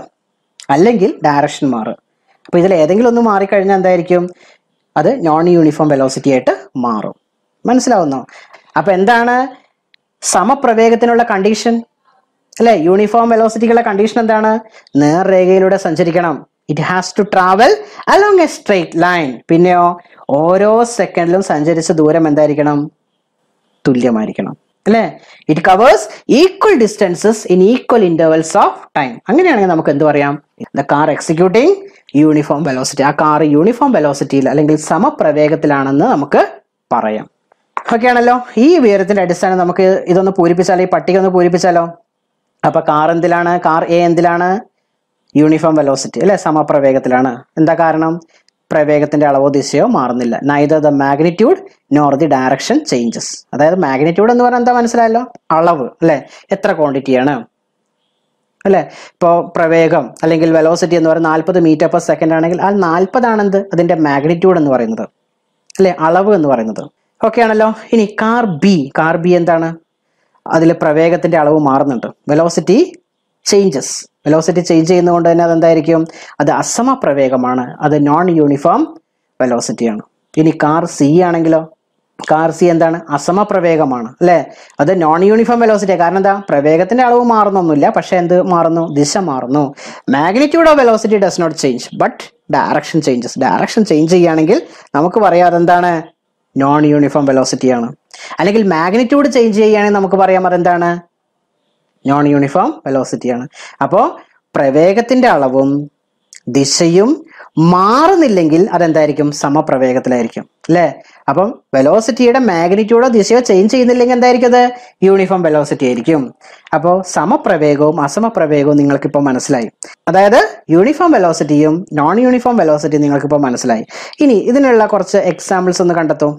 അല്ലെങ്കിൽ ഡയറക്ഷൻ മാറ് അപ്പോൾ ഇതിൽ ഏതെങ്കിലും ഒന്ന് മാറിക്കഴിഞ്ഞാൽ എന്തായിരിക്കും അത് നോൺ യൂണിഫോം വെലോസിറ്റി ആയിട്ട് മാറും മനസ്സിലാവുന്നോ അപ്പോൾ എന്താണ് സമപ്രവേഗത്തിനുള്ള കണ്ടീഷൻ അല്ലേ യൂണിഫോം വെലോസിറ്റിക്കുള്ള കണ്ടീഷൻ എന്താണ് നേർരേഖയിലൂടെ സഞ്ചരിക്കണം it has to travel along a straight line പിന്നെയോ ഓരോ സെക്കൻഡിലും സഞ്ചരിച്ച ദൂരം എന്തായിരിക്കണം തുല്യമായിരിക്കണം അല്ലേ it covers equal distances in equal intervals of time അങ്ങനെയാണെങ്കിൽ നമുക്ക് എന്ത് പറയാം the car executing uniform velocity ആ കാർ യൂണിഫോം വെലോസിറ്റിയിൽ അല്ലെങ്കിൽ സമപ്രവേഗത്തിലാണെന്ന് നമുക്ക് പറയാം ഓക്കെ ആണല്ലോ ഈ വിവരത്തിന്റെ അടിസ്ഥാനം നമുക്ക് ഇതൊന്ന് പൂരിപ്പിച്ചാലോ ഈ പട്ടിക ഒന്ന് പൂരിപ്പിച്ചാലോ അപ്പൊ കാർ എന്തിലാണ് കാർ എ എന്തിലാണ് യൂണിഫോം വെലോസിറ്റി അല്ലെ സമപ്രവേഗത്തിലാണ് എന്താ കാരണം പ്രവേഗത്തിന്റെ അളവോ ദിശയോ മാറുന്നില്ല neither the magnitude nor the direction changes അതായത് മാഗ്നിറ്റ്യൂഡ് എന്ന് പറഞ്ഞാൽ എന്താ മനസ്സിലായല്ലോ അളവ് അല്ലെ എത്ര ക്വാണ്ടിറ്റിയാണ് അല്ലെ ഇപ്പോ പ്രവേഗം അല്ലെങ്കിൽ വെലോസിറ്റി എന്ന് പറയുന്നത് നാൽപ്പത് മീറ്റർ പെർ സെക്കൻഡ് ആണെങ്കിൽ ആ നാൽപ്പതാണെന്ത് അതിന്റെ മാഗ്നിറ്റ്യൂഡ് എന്ന് പറയുന്നത് അല്ലെ അളവ് എന്ന് പറയുന്നത് ഓക്കെ ആണല്ലോ ഇനി കാർ ബി കാർ ബി എന്താണ് അതിൽ പ്രവേഗത്തിന്റെ അളവ് മാറുന്നുണ്ട് വെലോസിറ്റി ചേഞ്ചസ് വെലോസിറ്റി ചേഞ്ച് ചെയ്യുന്നതുകൊണ്ട് തന്നെ അതെന്തായിരിക്കും അത് അസമപ്രവേഗമാണ് അത് നോൺ യൂണിഫോം വെലോസിറ്റിയാണ് ഇനി കാർ സി ആണെങ്കിലോ കാർ സി എന്താണ് അസമപ്രവേഗമാണ് അല്ലേ അത് നോൺ യൂണിഫോം വെലോസിറ്റിയാണ് കാരണം എന്താ പ്രവേഗത്തിന്റെ അളവ് മാറുന്നൊന്നുമില്ല പക്ഷെ എന്ത് മാറുന്നു ദിശ മാറുന്നു magnitude of velocity does not change but direction changes direction change ചെയ്യുകയാണെങ്കിൽ നമുക്ക് പറയാം അതെന്താണ് നോൺ യൂണിഫോം വെലോസിറ്റിയാണ് അല്ലെങ്കിൽ മാഗ്നിറ്റ്യൂഡ് ചേഞ്ച് ചെയ്യുകയാണെങ്കിൽ നമുക്ക് പറയാൻ അതെന്താണ് നോൺ യൂണിഫോം വെലോസിറ്റിയാണ് അപ്പോൾ പ്രവേഗത്തിൻ്റെ അളവും ദിശയും മാറുന്നില്ലെങ്കിൽ അതെന്തായിരിക്കും സമപ്രവേഗത്തിലായിരിക്കും അല്ലേ അപ്പം വെലോസിറ്റിയുടെ മാഗ്നിറ്റ്യൂഡോ ദിശയോ ചേഞ്ച് ചെയ്യുന്നില്ലെങ്കിൽ എന്തായിരിക്കും അത് യൂണിഫോം വെലോസിറ്റി ആയിരിക്കും അപ്പോൾ സമപ്രവേഗവും അസമപ്രവേഗവും നിങ്ങൾക്കിപ്പോൾ മനസ്സിലായി അതായത് യൂണിഫോം വെലോസിറ്റിയും നോൺ യൂണിഫോം വെലോസിറ്റിയും നിങ്ങൾക്കിപ്പോൾ മനസ്സിലായി ഇനി ഇതിനുള്ള കുറച്ച് എക്സാമ്പിൾസ് ഒന്ന് കണ്ടെത്തും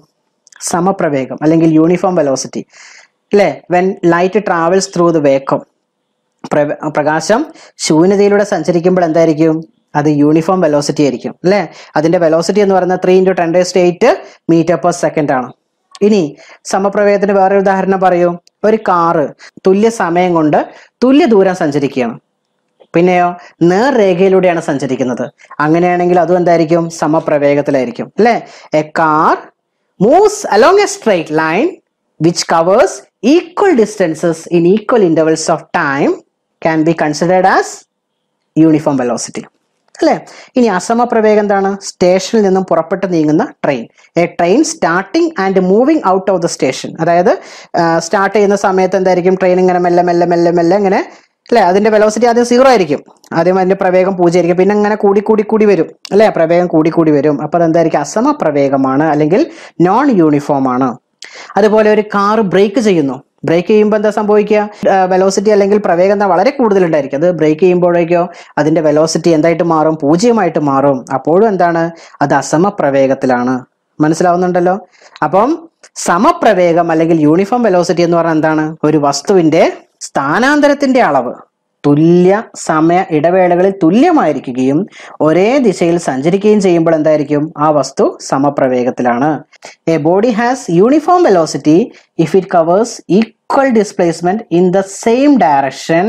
സമപ്രവേഗം അല്ലെങ്കിൽ യൂണിഫോം വെലോസിറ്റി അല്ലേ when light travels through the vacuum പ്രകാശം ശൂന്യതയിലൂടെ സഞ്ചരിക്കുമ്പോൾ എന്തായിരിക്കും അത് യൂണിഫോം വെലോസിറ്റി ആയിരിക്കും അല്ലേ അതിന്റെ വെലോസിറ്റി എന്ന് പറയുന്നത് three into ten days eight metre per second ആണ് ഇനി സമപ്രവേഹത്തിന് വേറെ ഉദാഹരണം പറയൂ ഒരു കാറ് തുല്യ സമയം കൊണ്ട് തുല്യ ദൂരം സഞ്ചരിക്കുകയാണ് പിന്നെയോ നേർരേഖയിലൂടെയാണ് സഞ്ചരിക്കുന്നത് അങ്ങനെയാണെങ്കിൽ അതും എന്തായിരിക്കും സമപ്രവേഗത്തിലായിരിക്കും അല്ലേ a car moves along a straight line which covers equal distances in equal intervals of time can be considered as uniform velocity അല്ലേ ഇനി അസമ പ്രവേഗം എന്താണ് സ്റ്റേഷനിൽ നിന്നും പുറപ്പെട്ട് നീങ്ങുന്ന train a train starting and moving out of the station അതായത് സ്റ്റാർട്ട് ചെയ്യുന്ന സമയത്ത് എന്തായിരിക്കും ട്രെയിൻ ഇങ്ങനെ മെല്ലെ മെല്ലെ മെല്ലെ മെല്ലെ ഇങ്ങനെ അല്ലേ അതിൻ്റെ വെലോസിറ്റി ആദ്യം സീറോ ആയിരിക്കും ആദ്യം അതിൻ്റെ പ്രവേഗം ആയിരിക്കും പിന്നെ അങ്ങനെ കൂടി കൂടി കൂടി വരും അല്ലേ പ്രവേഗം കൂടി കൂടി വരും അപ്പോൾ അതെന്തായിരിക്കും അസമ പ്രവേഗമാണ് അല്ലെങ്കിൽ നോൺ യൂണിഫോം ആണ് അതുപോലെ ഒരു കാർ ബ്രേക്ക് ചെയ്യുന്നു ബ്രേക്ക് ചെയ്യുമ്പോൾ എന്താ സംഭവിക്കുക വെലോസിറ്റി അല്ലെങ്കിൽ പ്രവേഗത വളരെ കൂടുതലുണ്ടായിരിക്കും അത് ബ്രേക്ക് ചെയ്യുമ്പോഴേക്കോ അതിന്റെ വെലോസിറ്റി എന്തായിട്ട് മാറും പൂജ്യമായിട്ട് മാറും അപ്പോഴും എന്താണ് അത് അസമ പ്രവേഗത്തിലാണ് മനസ്സിലാവുന്നുണ്ടല്ലോ അപ്പം സമപ്രവേഗം അല്ലെങ്കിൽ യൂണിഫോം വെലോസിറ്റി എന്ന് പറഞ്ഞാൽ എന്താണ് ഒരു വസ്തുവിന്റെ സ്ഥാനാന്തരത്തിന്റെ അളവ് തുല്യ സമയ ഇടവേളകളിൽ തുല്യമായിരിക്കുകയും ഒരേ ദിശയിൽ സഞ്ചരിക്കുകയും ചെയ്യുമ്പോൾ എന്തായിരിക്കും ആ വസ്തു സമപ്രവേഗത്തിലാണ് a body has uniform velocity if it covers equal displacement in the same direction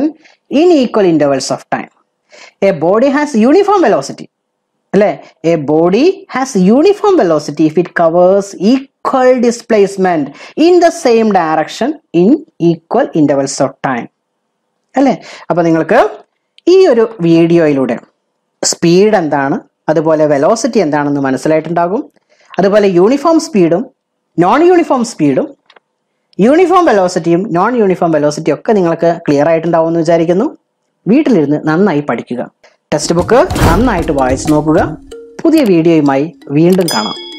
in equal intervals of time a body has uniform velocity അല്ലേ a body has uniform velocity if it covers equal displacement in the same direction in equal intervals of time അല്ലേ അപ്പോൾ നിങ്ങൾക്ക് ഈ ഒരു വീഡിയോയിലൂടെ speed എന്താണ് അതുപോലെ velocity എന്താണെന്ന് മനസ്സിലായിട്ടുണ്ടാകും അതുപോലെ യൂണിഫോം സ്പീഡും നോൺ യൂണിഫോം സ്പീഡും യൂണിഫോം വെലോസിറ്റിയും നോൺ യൂണിഫോം വെലോസിറ്റിയും ഒക്കെ നിങ്ങൾക്ക് ക്ലിയർ ആയിട്ടുണ്ടാവും എന്ന് വിചാരിക്കുന്നു വീട്ടിലിരുന്ന് നന്നായി പഠിക്കുക ടെക്സ്റ്റ് ബുക്ക് നന്നായിട്ട് വായിച്ചു നോക്കുക പുതിയ വീഡിയോയുമായി വീണ്ടും കാണാം